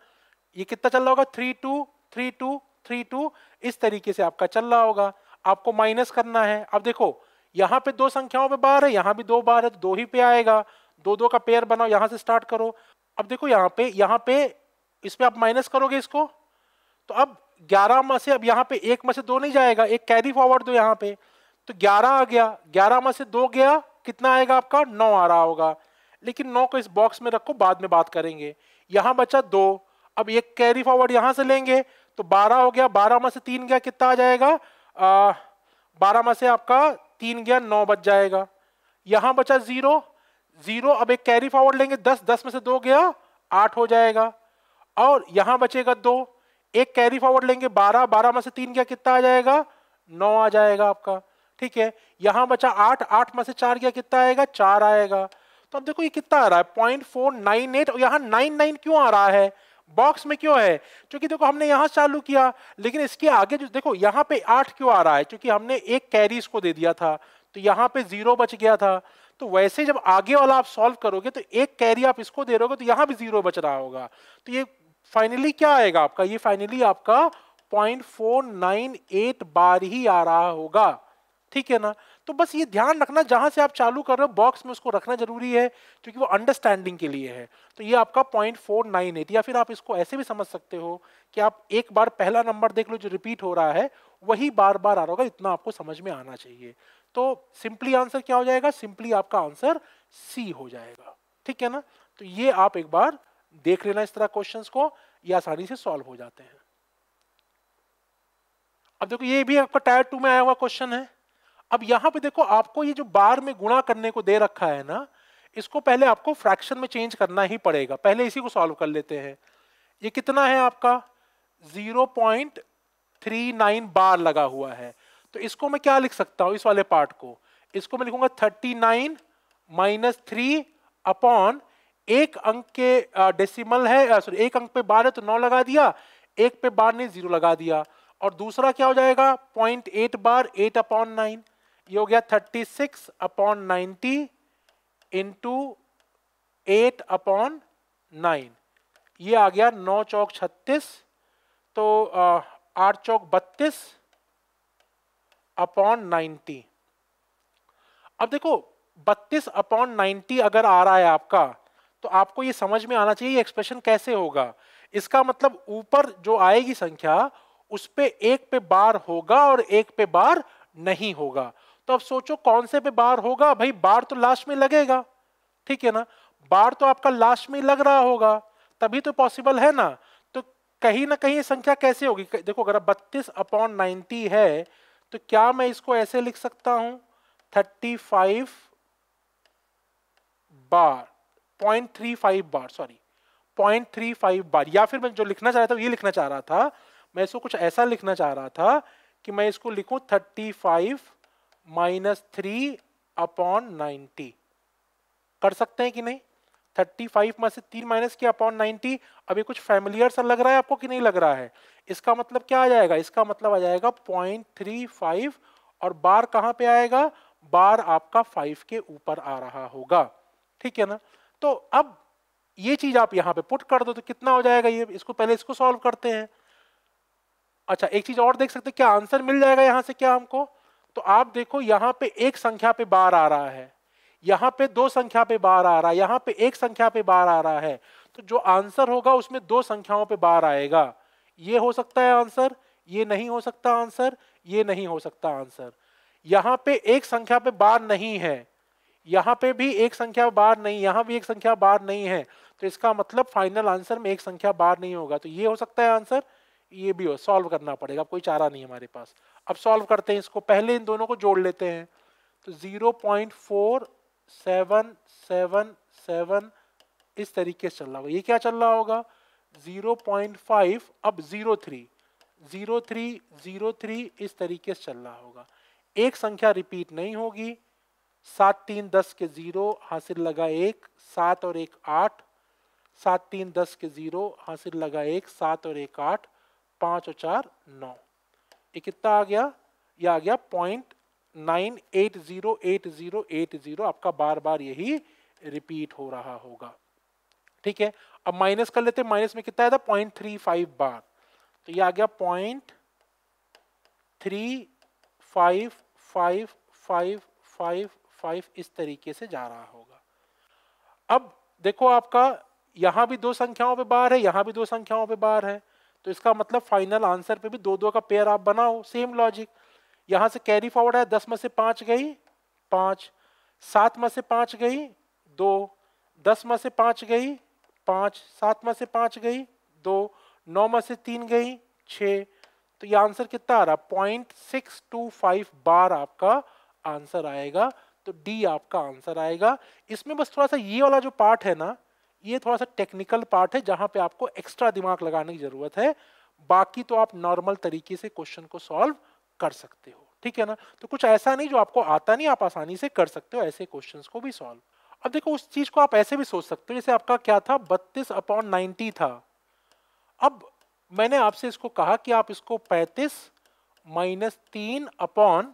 ये कितना चल रहा होगा three two three two three two इस तरीके से आपका चल रहा होगा आपको माइनस करना है अब देखो यहाँ पे दो संख्याओं पे बार है यहाँ भी दो बार है तो दो ही पे आएगा दो दो का पेयर बनाओ यहाँ से स्टार्ट करो अब देखो यहाँ पे यहाँ पे इस पर आप माइनस करोगे इसको तो अब ग्यारह में से अब यहाँ पे एक में से दो नहीं जाएगा एक कैरी फॉरवर्ड दो यहाँ पे तो ग्यारह आ गया ग्यारह में से दो गया कितना आएगा आपका नौ आ रहा होगा लेकिन नौ को इस बॉक्स में रखो बाद में बात करेंगे यहाँ बचा दो अब एक कैरी फॉरवर्ड यहां से लेंगे तो 12 हो गया 12 में से तीन गया कितना आ जाएगा बारह में से आपका तीन गया नौ बच जाएगा यहां बचा जीरो जीरो अब एक कैरी फॉरवर्ड लेंगे दस दस में से दो गया आठ हो जाएगा और यहां बचेगा दो एक कैरी फॉरवर्ड लेंगे बारह बारह में से तीन गया कितना आ जाएगा नौ आ जाएगा आपका ठीक है यहां बचा आठ आठ में से चार गया कितना आएगा चार आएगा तो अब देखो ये कितना आ रहा है पॉइंट फोर नाइन एट और यहाँ नाइन नाइन क्यों आ रहा है बॉक्स में क्यों है क्योंकि देखो हमने यहां चालू किया लेकिन इसके आगे जो देखो यहां पे आठ क्यों आ रहा है क्योंकि हमने एक कैरी इसको दे दिया था तो यहां पे जीरो बच गया था तो वैसे जब आगे वाला आप सॉल्व करोगे तो एक कैरी आप इसको दे रहे तो यहां भी जीरो बच रहा होगा तो ये फाइनली क्या आएगा आपका ये फाइनली आपका पॉइंट बार ही आ रहा होगा ठीक है ना तो बस ये ध्यान रखना जहां से आप चालू कर रहे हो बॉक्स में उसको रखना जरूरी है क्योंकि वो अंडरस्टैंडिंग के लिए है तो ये आपका पॉइंट फोर नाइन एट या फिर आप इसको ऐसे भी समझ सकते हो कि आप एक बार पहला नंबर देख लो जो रिपीट हो रहा है वही बार बार आ रहा होगा इतना आपको समझ में आना चाहिए तो सिंपली आंसर क्या हो जाएगा सिंपली आपका आंसर सी हो जाएगा ठीक है ना तो ये आप एक बार देख लेना इस तरह क्वेश्चंस को ये आसानी से सॉल्व हो जाते हैं अब देखो ये भी आपका टायर टू में आया हुआ क्वेश्चन है अब यहां पे देखो आपको ये जो बार में गुणा करने को दे रखा है ना इसको पहले आपको फ्रैक्शन में चेंज करना ही पड़ेगा पहले इसी को सॉल्व कर लेते हैं ये कितना है आपका 0.39 बार लगा हुआ है तो इसको मैं क्या लिख सकता हूं इस वाले पार्ट को इसको मैं लिखूंगा 39 नाइन माइनस थ्री अपॉन एक अंक के डेसिमल है सॉरी एक अंक पे बार है तो नौ लगा दिया एक पे बार ने जीरो लगा दिया और दूसरा क्या हो जाएगा point eight bar eight upon nine ये हो गया thirty six upon ninety into eight upon nine ये आ गया नौ चौक छत्तीस तो आठ चौक बत्तीस अपॉन नाइन्टी अब देखो बत्तीस अपॉन नाइनटी अगर आ रहा है आपका तो आपको ये समझ में आना चाहिए एक्सप्रेशन कैसे होगा इसका मतलब ऊपर जो आएगी संख्या उस पर एक पे बार होगा और एक पे बार नहीं होगा तो अब सोचो कौन से पे बार होगा भाई बार तो लास्ट में लगेगा ठीक है ना बार तो आपका लास्ट में लग रहा होगा तभी तो पॉसिबल है ना तो कहीं ना कहीं संख्या कैसे होगी देखो अगर बत्तीस अपॉन नाइन्टी है तो क्या मैं इसको ऐसे लिख सकता हूं thirty five bar point three five bar sorry point three five bar या फिर मैं जो लिखना चाह रहा था ये लिखना चाह रहा था मैं इसको कुछ ऐसा लिखना चाह रहा था कि मैं इसको लिखूं thirty five minus three upon ninety कर सकते हैं कि नहीं थर्टी फाइव में से तीन माइनस किया अपॉन नाइन्टी अभी कुछ फैमिलियर सा लग रहा है आपको कि नहीं लग रहा है इसका मतलब क्या आ जाएगा इसका मतलब आ जाएगा पॉइंट थ्री फाइव और बार कहाँ पे आएगा बार आपका फाइव के ऊपर आ रहा होगा ठीक है ना तो अब ये चीज आप यहाँ पे पुट कर दो तो कितना हो जाएगा ये इसको पहले इसको सॉल्व करते हैं अच्छा एक चीज और देख सकते हैं क्या आंसर मिल जाएगा यहाँ से क्या हमको तो आप देखो यहां पे एक संख्या पे बार आ रहा है यहां पे दो संख्या पे बार आ रहा है यहां पे एक संख्या पे बार आ रहा है तो जो आंसर होगा उसमें दो संख्याओं पे बार आएगा ये हो सकता है आंसर ये नहीं हो सकता आंसर ये नहीं हो सकता आंसर यहां पे एक संख्या पे बार नहीं है यहां पे भी एक संख्या बार नहीं यहां भी एक संख्या बार नहीं है तो इसका मतलब फाइनल आंसर में एक संख्या बार नहीं होगा तो ये हो सकता है आंसर ये भी हो सॉल्व करना पड़ेगा कोई चारा नहीं हमारे पास अब सॉल्व करते हैं इसको पहले इन दोनों को जोड़ लेते हैं तो zero point four seven seven seven इस तरीके से चल रहा होगा ये क्या चल रहा होगा ज़ीरो पॉइंट फाइव अब zero three zero three zero three इस तरीके से चल रहा होगा एक संख्या रिपीट नहीं होगी सात तीन दस के ज़ीरो हासिल लगा एक सात और एक आठ सात तीन दस के ज़ीरो हासिल लगा एक सात और एक आठ पाँच और चार नौ ये कितना आ गया ये आ गया point nine eight zero eight zero eight zero आपका बार बार यही रिपीट हो रहा होगा ठीक है अब माइनस कर लेते माइनस में कितना आया था पॉइंट थ्री फाइव बार तो ये आ गया point three five five five five five इस तरीके से जा रहा होगा अब देखो आपका यहां भी दो संख्याओं पे बार है यहां भी दो संख्याओं पे बार है तो इसका मतलब फाइनल आंसर पे भी दो दो का पेयर आप बनाओ सेम लॉजिक यहां से कैरी फॉरवर्ड है दस में से पांच गई पांच सात में से पांच गई दो दस में से पांच गई पांच सात में से पांच गई दो नौ में से तीन गई छ तो ये आंसर कितना आ रहा point six two five bar आपका आंसर आएगा तो डी आपका आंसर आएगा इसमें बस थोड़ा सा ये वाला जो पार्ट है ना ये थोड़ा सा टेक्निकल पार्ट है जहां पे आपको एक्स्ट्रा दिमाग लगाने की ज़रूरत है बाकी तो आप नॉर्मल तरीके से क्वेश्चन को सॉल्व कर सकते हो ठीक है ना तो कुछ ऐसा नहीं जो आपको आता नहीं आप आसानी से कर सकते हो ऐसे क्वेश्चन को भी सॉल्व अब देखो उस चीज़ को आप ऐसे भी सोच सकते हो जैसे आपका क्या था बत्तीस अपॉन नाइनटी था अब मैंने आपसे इसको कहा कि आप इसको पैंतीस माइनस तीन अपॉन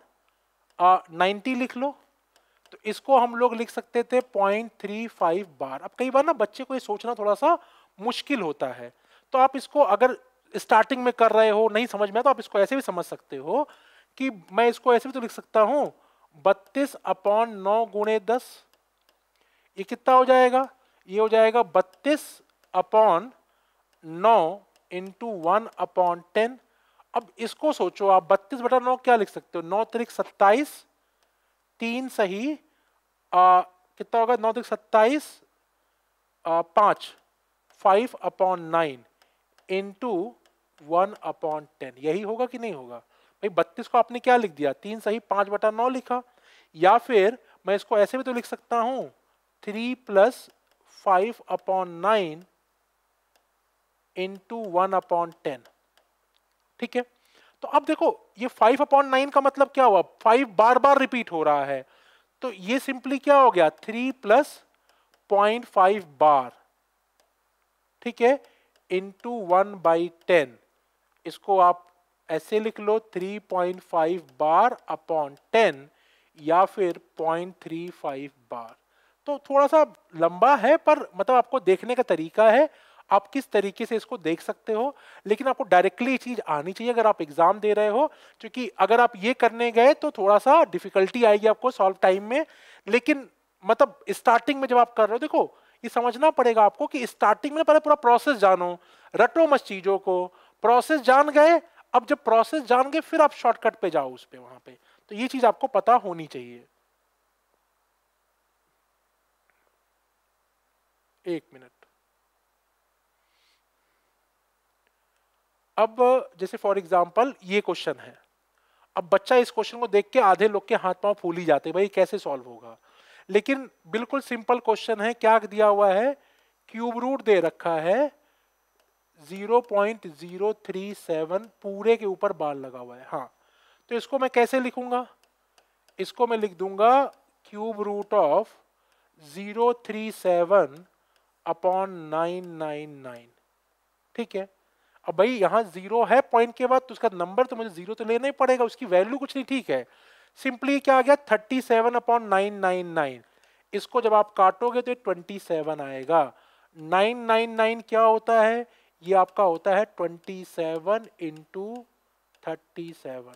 नाइन्टी लिख लो तो इसको हम लोग लिख सकते थे पॉइंट थ्री फाइव बार अब कई बार ना बच्चे को ये सोचना थोड़ा सा मुश्किल होता है तो आप इसको अगर स्टार्टिंग में कर रहे हो नहीं समझ में तो आप इसको ऐसे भी समझ सकते हो कि मैं इसको ऐसे भी तो लिख सकता हूँ बत्तीस अपॉन नौ गुणे दस ये कितना हो जाएगा ये हो जाएगा बत्तीस अपॉन नौ इंटू वन अपॉन टेन अब इसको सोचो आप बत्तीस बटा नौ क्या लिख सकते हो नौ तरीक सत्ताईस तीन सही आ, कितना होगा नौ दिख सत्ताईस पाँच five upon nine into one upon ten यही होगा कि नहीं होगा भाई बत्तीस को आपने क्या लिख दिया तीन सही पाँच बटा नौ लिखा या फिर मैं इसको ऐसे भी तो लिख सकता हूँ three plus five upon nine into one upon ten ठीक है तो अब देखो ये फाइव अपॉन नाइन का मतलब क्या हुआ फाइव बार बार रिपीट हो रहा है तो ये सिंपली क्या हो गया three plus point five bar ठीक है इंटू वन बाई टेन इसको आप ऐसे लिख लो three point five bar upon ten या फिर पॉइंट थ्री फाइव बार तो थोड़ा सा लंबा है पर मतलब आपको देखने का तरीका है आप किस तरीके से इसको देख सकते हो लेकिन आपको डायरेक्टली चीज आनी चाहिए अगर आप एग्जाम दे रहे हो क्योंकि अगर आप ये करने गए तो थोड़ा सा डिफिकल्टी आएगी आपको सॉल्व टाइम में लेकिन मतलब स्टार्टिंग में जब आप कर रहे हो देखो ये समझना पड़ेगा आपको कि स्टार्टिंग में पहले पूरा प्रोसेस जानो रटो मत चीजों को प्रोसेस जान गए अब जब प्रोसेस जान गए फिर आप शॉर्टकट पे जाओ उस पर वहां पे तो ये चीज आपको पता होनी चाहिए एक मिनट अब जैसे फॉर एग्जाम्पल ये क्वेश्चन है अब बच्चा इस क्वेश्चन को देख के आधे लोग के हाथ पांव फूल ही जाते भाई कैसे सॉल्व होगा लेकिन बिल्कुल सिंपल क्वेश्चन है क्या दिया हुआ है क्यूब रूट दे रखा है 0.037 पूरे के ऊपर बाल लगा हुआ है हाँ तो इसको मैं कैसे लिखूंगा इसको मैं लिख दूंगा क्यूब रूट ऑफ 037 अपॉन 999 ठीक है अब भाई यहाँ जीरो है पॉइंट के बाद तो उसका नंबर तो मुझे जीरो तो लेना ही पड़ेगा उसकी वैल्यू कुछ नहीं ठीक है सिंपली क्या आ गया thirty seven upon nine nine nine इसको जब आप काटोगे तो ट्वेंटी सेवन आएगा नाइन नाइन नाइन क्या होता है ये आपका होता है twenty seven into thirty seven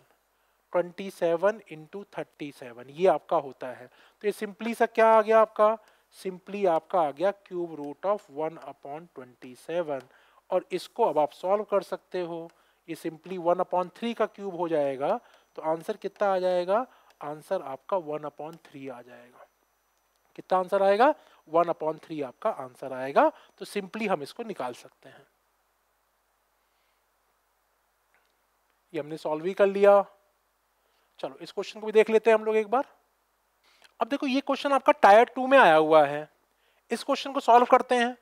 twenty seven into thirty seven ये आपका होता है तो ये सिंपली सा क्या आ गया आपका सिंपली आपका आ गया cube root of one upon twenty seven और इसको अब आप सॉल्व कर सकते हो ये सिंपली वन अपॉन थ्री का क्यूब हो जाएगा तो आंसर कितना आ जाएगा आंसर आपका वन अपॉन थ्री आ जाएगा कितना आंसर आएगा वन अपॉन थ्री आपका आंसर आएगा तो सिंपली हम इसको निकाल सकते हैं ये हमने सॉल्व ही कर लिया चलो इस क्वेश्चन को भी देख लेते हैं हम लोग एक बार अब देखो ये क्वेश्चन आपका टायर टू में आया हुआ है इस क्वेश्चन को सॉल्व करते हैं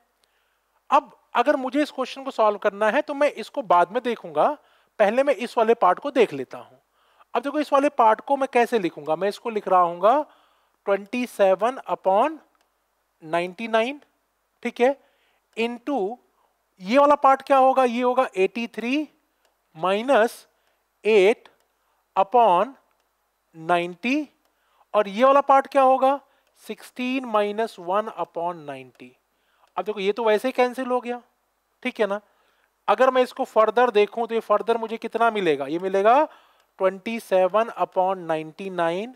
अब अगर मुझे इस क्वेश्चन को सॉल्व करना है तो मैं इसको बाद में देखूंगा पहले मैं इस वाले पार्ट को देख लेता हूं अब देखो इस वाले पार्ट को मैं कैसे लिखूंगा मैं इसको लिख रहा हूँ twenty seven upon ninety nine ठीक है इनटू ये वाला पार्ट क्या होगा ये होगा eighty three minus eight upon ninety और ये वाला पार्ट क्या होगा sixteen minus one upon ninety अब देखो ये तो वैसे ही कैंसिल हो गया ठीक है ना अगर मैं इसको फर्दर देखूं तो ये फर्दर मुझे कितना मिलेगा ये मिलेगा 27 सेवन अपॉन नाइन्टी नाइन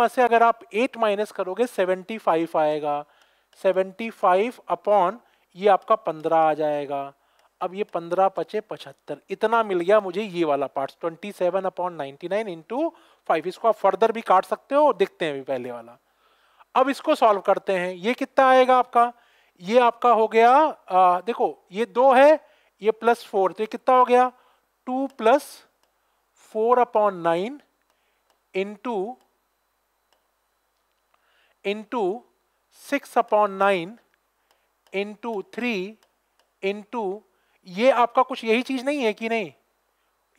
में से अगर आप 8 माइनस करोगे 75 आएगा 75 फाइव अपॉन ये आपका 15 आ जाएगा अब ये 15 पचे पचहत्तर इतना मिल गया मुझे ये वाला part 27 seven upon ninety nine into इसको आप फर्दर भी काट सकते हो देखते हैं अभी पहले वाला अब इसको सॉल्व करते हैं ये कितना आएगा आपका ये आपका हो गया आ, देखो ये दो है ये प्लस फोर तो ये कितना हो गया two plus four upon nine into into six upon nine into three into ये आपका कुछ यही चीज नहीं है कि नहीं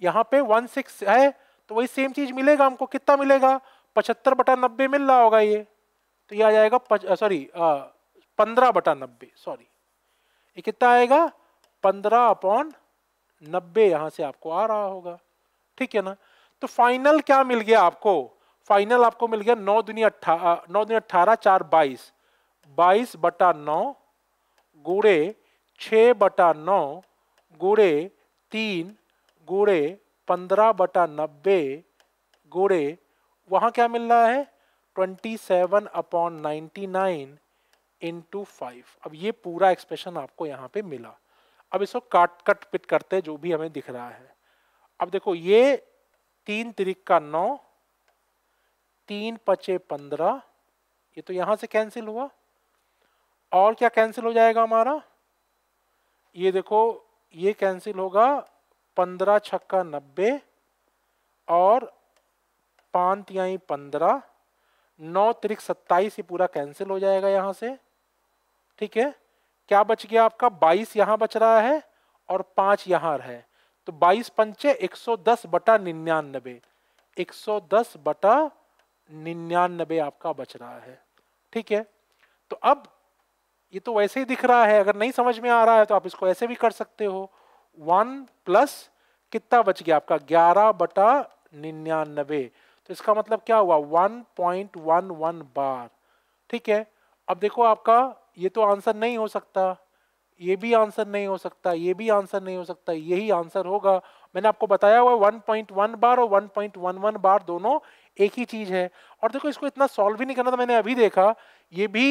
यहां पे वन सिक्स है तो वही सेम चीज मिलेगा हमको कितना मिलेगा पचहत्तर बटा नब्बे मिल रहा होगा ये तो ये आ जाएगा सॉरी पंद्रह बटा नब्बे सॉरी ये कितना आएगा पंद्रह अपॉन नब्बे यहाँ से आपको आ रहा होगा ठीक है ना तो फाइनल क्या मिल गया आपको फाइनल आपको मिल गया नौ दुनिया अट्ठा नौ दुनिया अट्ठारह चार बाईस बाईस बटा नौ गुड़े छ बटा नौ गुड़े तीन गुड़े पंद्रह बटा नब्बे गुड़े वहाँ क्या मिल रहा है twenty seven upon ninety nine two five अब ये पूरा एक्सप्रेशन आपको यहाँ पे मिला अब इसको काट कट पिट करते जो भी हमें दिख रहा है अब देखो ये तीन तिरिक का नौ तीन पचे पंद्रह ये तो यहाँ से कैंसिल हुआ और क्या कैंसिल हो जाएगा हमारा ये देखो ये कैंसिल होगा पंद्रह छक्का नब्बे और पान तिहाई पंद्रह नौ तरीक सत्ताईस ही पूरा कैंसिल हो जाएगा यहाँ से ठीक है क्या बच गया आपका बाईस यहाँ बच रहा है और पांच यहाँ है तो बाईस पंचे एक सौ दस बटा निन्यानबे एक सौ दस बटा निन्यानबे आपका बच रहा है ठीक है तो अब ये तो वैसे ही दिख रहा है अगर नहीं समझ में आ रहा है तो आप इसको ऐसे भी कर सकते हो वन प्लस कितना बच गया आपका ग्यारह बटा निन्यानबे तो इसका मतलब क्या हुआ 1.11 बार ठीक है अब देखो आपका ये तो आंसर नहीं हो सकता ये भी आंसर नहीं हो सकता ये भी आंसर नहीं हो सकता यही आंसर होगा मैंने आपको बताया हुआ 1.1 बार और 1.11 बार दोनों एक ही चीज है और देखो इसको इतना सॉल्व भी नहीं करना था मैंने अभी देखा ये भी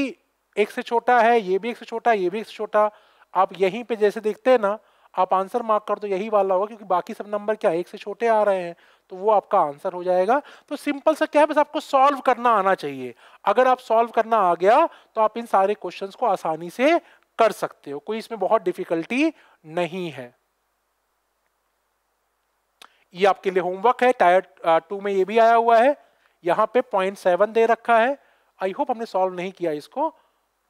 एक से छोटा है ये भी एक से छोटा ये भी एक से छोटा आप यहीं पे जैसे देखते हैं ना आप आंसर मार्क कर दो यही वाला होगा क्योंकि बाकी सब नंबर क्या है एक से छोटे आ रहे हैं तो वो आपका आंसर हो जाएगा तो सिंपल सा क्या है बस आपको सॉल्व करना आना चाहिए अगर आप सॉल्व करना आ गया तो आप इन सारे क्वेश्चंस को आसानी से कर सकते हो कोई इसमें बहुत डिफिकल्टी नहीं है ये आपके लिए होमवर्क है टायर टू में ये भी आया हुआ है यहाँ पे पॉइंट सेवन दे रखा है आई होप हमने सॉल्व नहीं किया इसको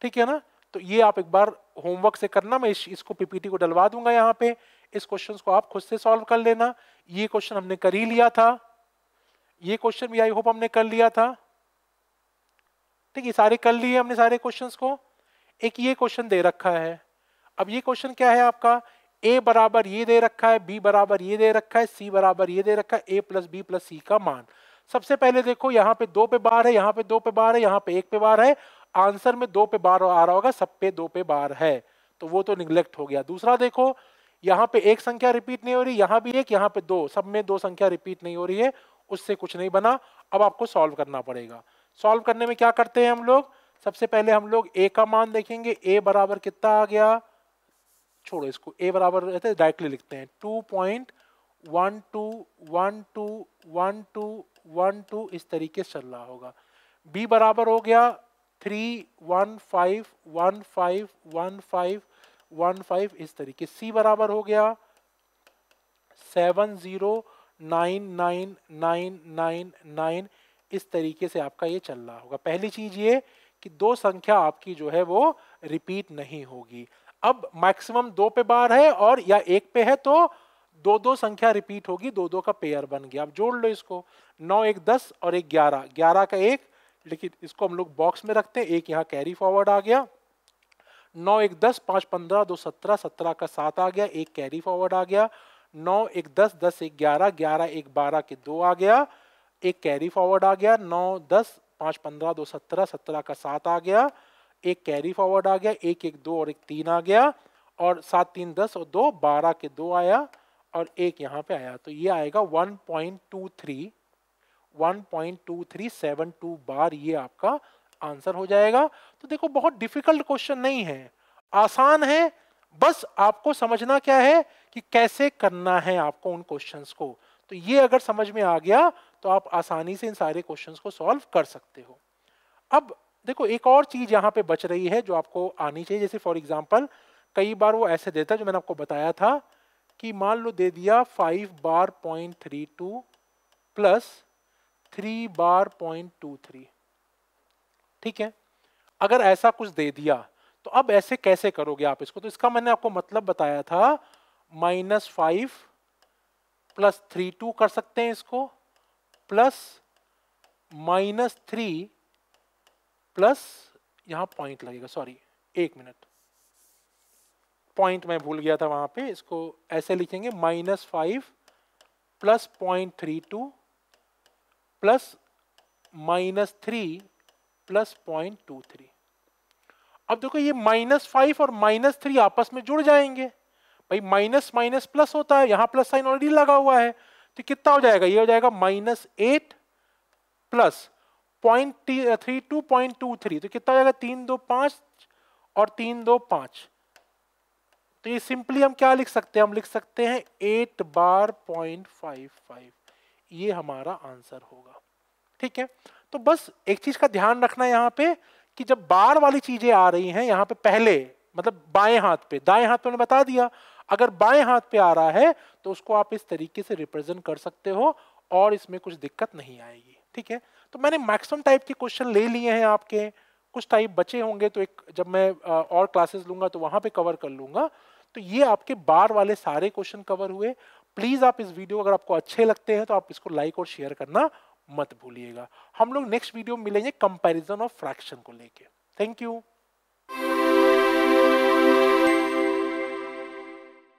ठीक है ना तो ये आप एक बार होमवर्क से करना मैं इस, इसको पीपीटी को डलवा दूंगा यहाँ पे इस क्वेश्चन को आप खुद से सॉल्व कर लेना ये क्वेश्चन हमने कर ही लिया था ये क्वेश्चन भी आई होप हमने कर लिया था ठीक है सारे कर लिए हमने सारे क्वेश्चंस को एक ये क्वेश्चन दे रखा है अब ये क्वेश्चन क्या है आपका ए बराबर ये दे रखा है बी बराबर ये दे रखा है सी बराबर ये दे रखा है A plus B plus C का मान सबसे पहले देखो यहाँ पे दो पे बार है यहाँ पे दो पे बार है यहाँ पे एक पे बार है आंसर में दो पे बार आ रहा होगा सब पे दो पे बार है तो वो तो निग्लेक्ट हो गया दूसरा देखो यहाँ पे एक संख्या रिपीट नहीं हो रही यहाँ भी एक यहाँ पे दो सब में दो संख्या रिपीट नहीं हो रही है उससे कुछ नहीं बना अब आपको सॉल्व करना पड़ेगा सॉल्व करने में क्या करते हैं हम लोग सबसे पहले हम लोग ए का मान देखेंगे ए बराबर कितना आ गया छोड़ो इसको ए बराबर रहते डायरेक्टली लिखते हैं two point one two one two one two one two इस तरीके से चल रहा होगा बी बराबर हो गया three one five one five one five one five इस तरीके सी बराबर हो गया seven zero nine nine nine nine nine इस तरीके से आपका ये चल रहा होगा पहली चीज ये कि दो संख्या आपकी जो है वो रिपीट नहीं होगी अब मैक्सिमम दो पे बार है और या एक पे है तो दो दो संख्या रिपीट होगी दो दो का पेयर बन गया अब जोड़ लो इसको नौ एक दस और एक ग्यारह ग्यारह का एक लेकिन इसको हम लोग बॉक्स में रखते हैं एक यहाँ कैरी फॉरवर्ड आ गया नौ एक दस पाँच पंद्रह दो सत्रह सत्रह का सात आ गया एक कैरी फॉरवर्ड आ गया नौ एक दस दस एक ग्यारह ग्यारह एक बारह के दो आ गया एक कैरी फॉरवर्ड आ गया नौ दस पाँच पंद्रह दो सत्रह सत्रह का सात आ गया एक कैरी फॉरवर्ड आ गया एक एक दो और एक तीन आ गया और सात तीन दस और दो बारह के दो आया और एक यहाँ पे आया तो ये आएगा one point two three one point two three seven two bar ये आपका आंसर हो जाएगा तो देखो बहुत डिफिकल्ट क्वेश्चन नहीं है आसान है बस आपको समझना क्या है कि कैसे करना है आपको उन क्वेश्चंस को तो ये अगर समझ में आ गया तो आप आसानी से इन सारे क्वेश्चंस को सॉल्व कर सकते हो अब देखो एक और चीज यहाँ पे बच रही है जो आपको आनी चाहिए जैसे फॉर एग्जाम्पल कई बार वो ऐसे देता है जो मैंने आपको बताया था कि मान लो दे दिया five bar point three two plus three bar point two three ठीक है अगर ऐसा कुछ दे दिया तो अब ऐसे कैसे करोगे आप इसको तो इसका मैंने आपको मतलब बताया था minus five plus three two कर सकते हैं इसको प्लस माइनस थ्री प्लस यहां पॉइंट लगेगा सॉरी एक मिनट पॉइंट मैं भूल गया था वहां पे इसको ऐसे लिखेंगे minus five plus point three two plus minus three plus point two three अब देखो ये माइनस फाइव और माइनस थ्री आपस में जुड़ जाएंगे भाई माइनस माइनस प्लस होता है यहां प्लस साइन ऑलरेडी लगा हुआ है तो कितना हो जाएगा ये हो जाएगा minus eight plus point three two point two three तो कितना हो जाएगा तीन दो पांच और तीन दो पांच तो ये सिंपली हम क्या लिख सकते हैं हम लिख सकते हैं eight bar point five five ये हमारा आंसर होगा ठीक है तो बस एक चीज का ध्यान रखना यहाँ पे कि जब बार वाली चीजें आ रही हैं यहाँ पे पहले मतलब बाएं हाथ पे दाएं हाथ पे मैंने बता दिया अगर बाएं हाथ पे आ रहा है तो उसको आप इस तरीके से रिप्रेजेंट कर सकते हो और इसमें कुछ दिक्कत नहीं आएगी ठीक है तो मैंने मैक्सिमम टाइप के क्वेश्चन ले लिए हैं आपके कुछ टाइप बचे होंगे तो एक जब मैं और क्लासेस लूंगा तो वहां पे कवर कर लूंगा तो ये आपके बार वाले सारे क्वेश्चन कवर हुए प्लीज़ आप इस वीडियो अगर आपको अच्छे लगते हैं तो आप इसको लाइक और शेयर करना मत भूलिएगा हम लोग नेक्स्ट वीडियो में मिलेंगे कंपैरिजन ऑफ फ्रैक्शन को लेके थैंक यू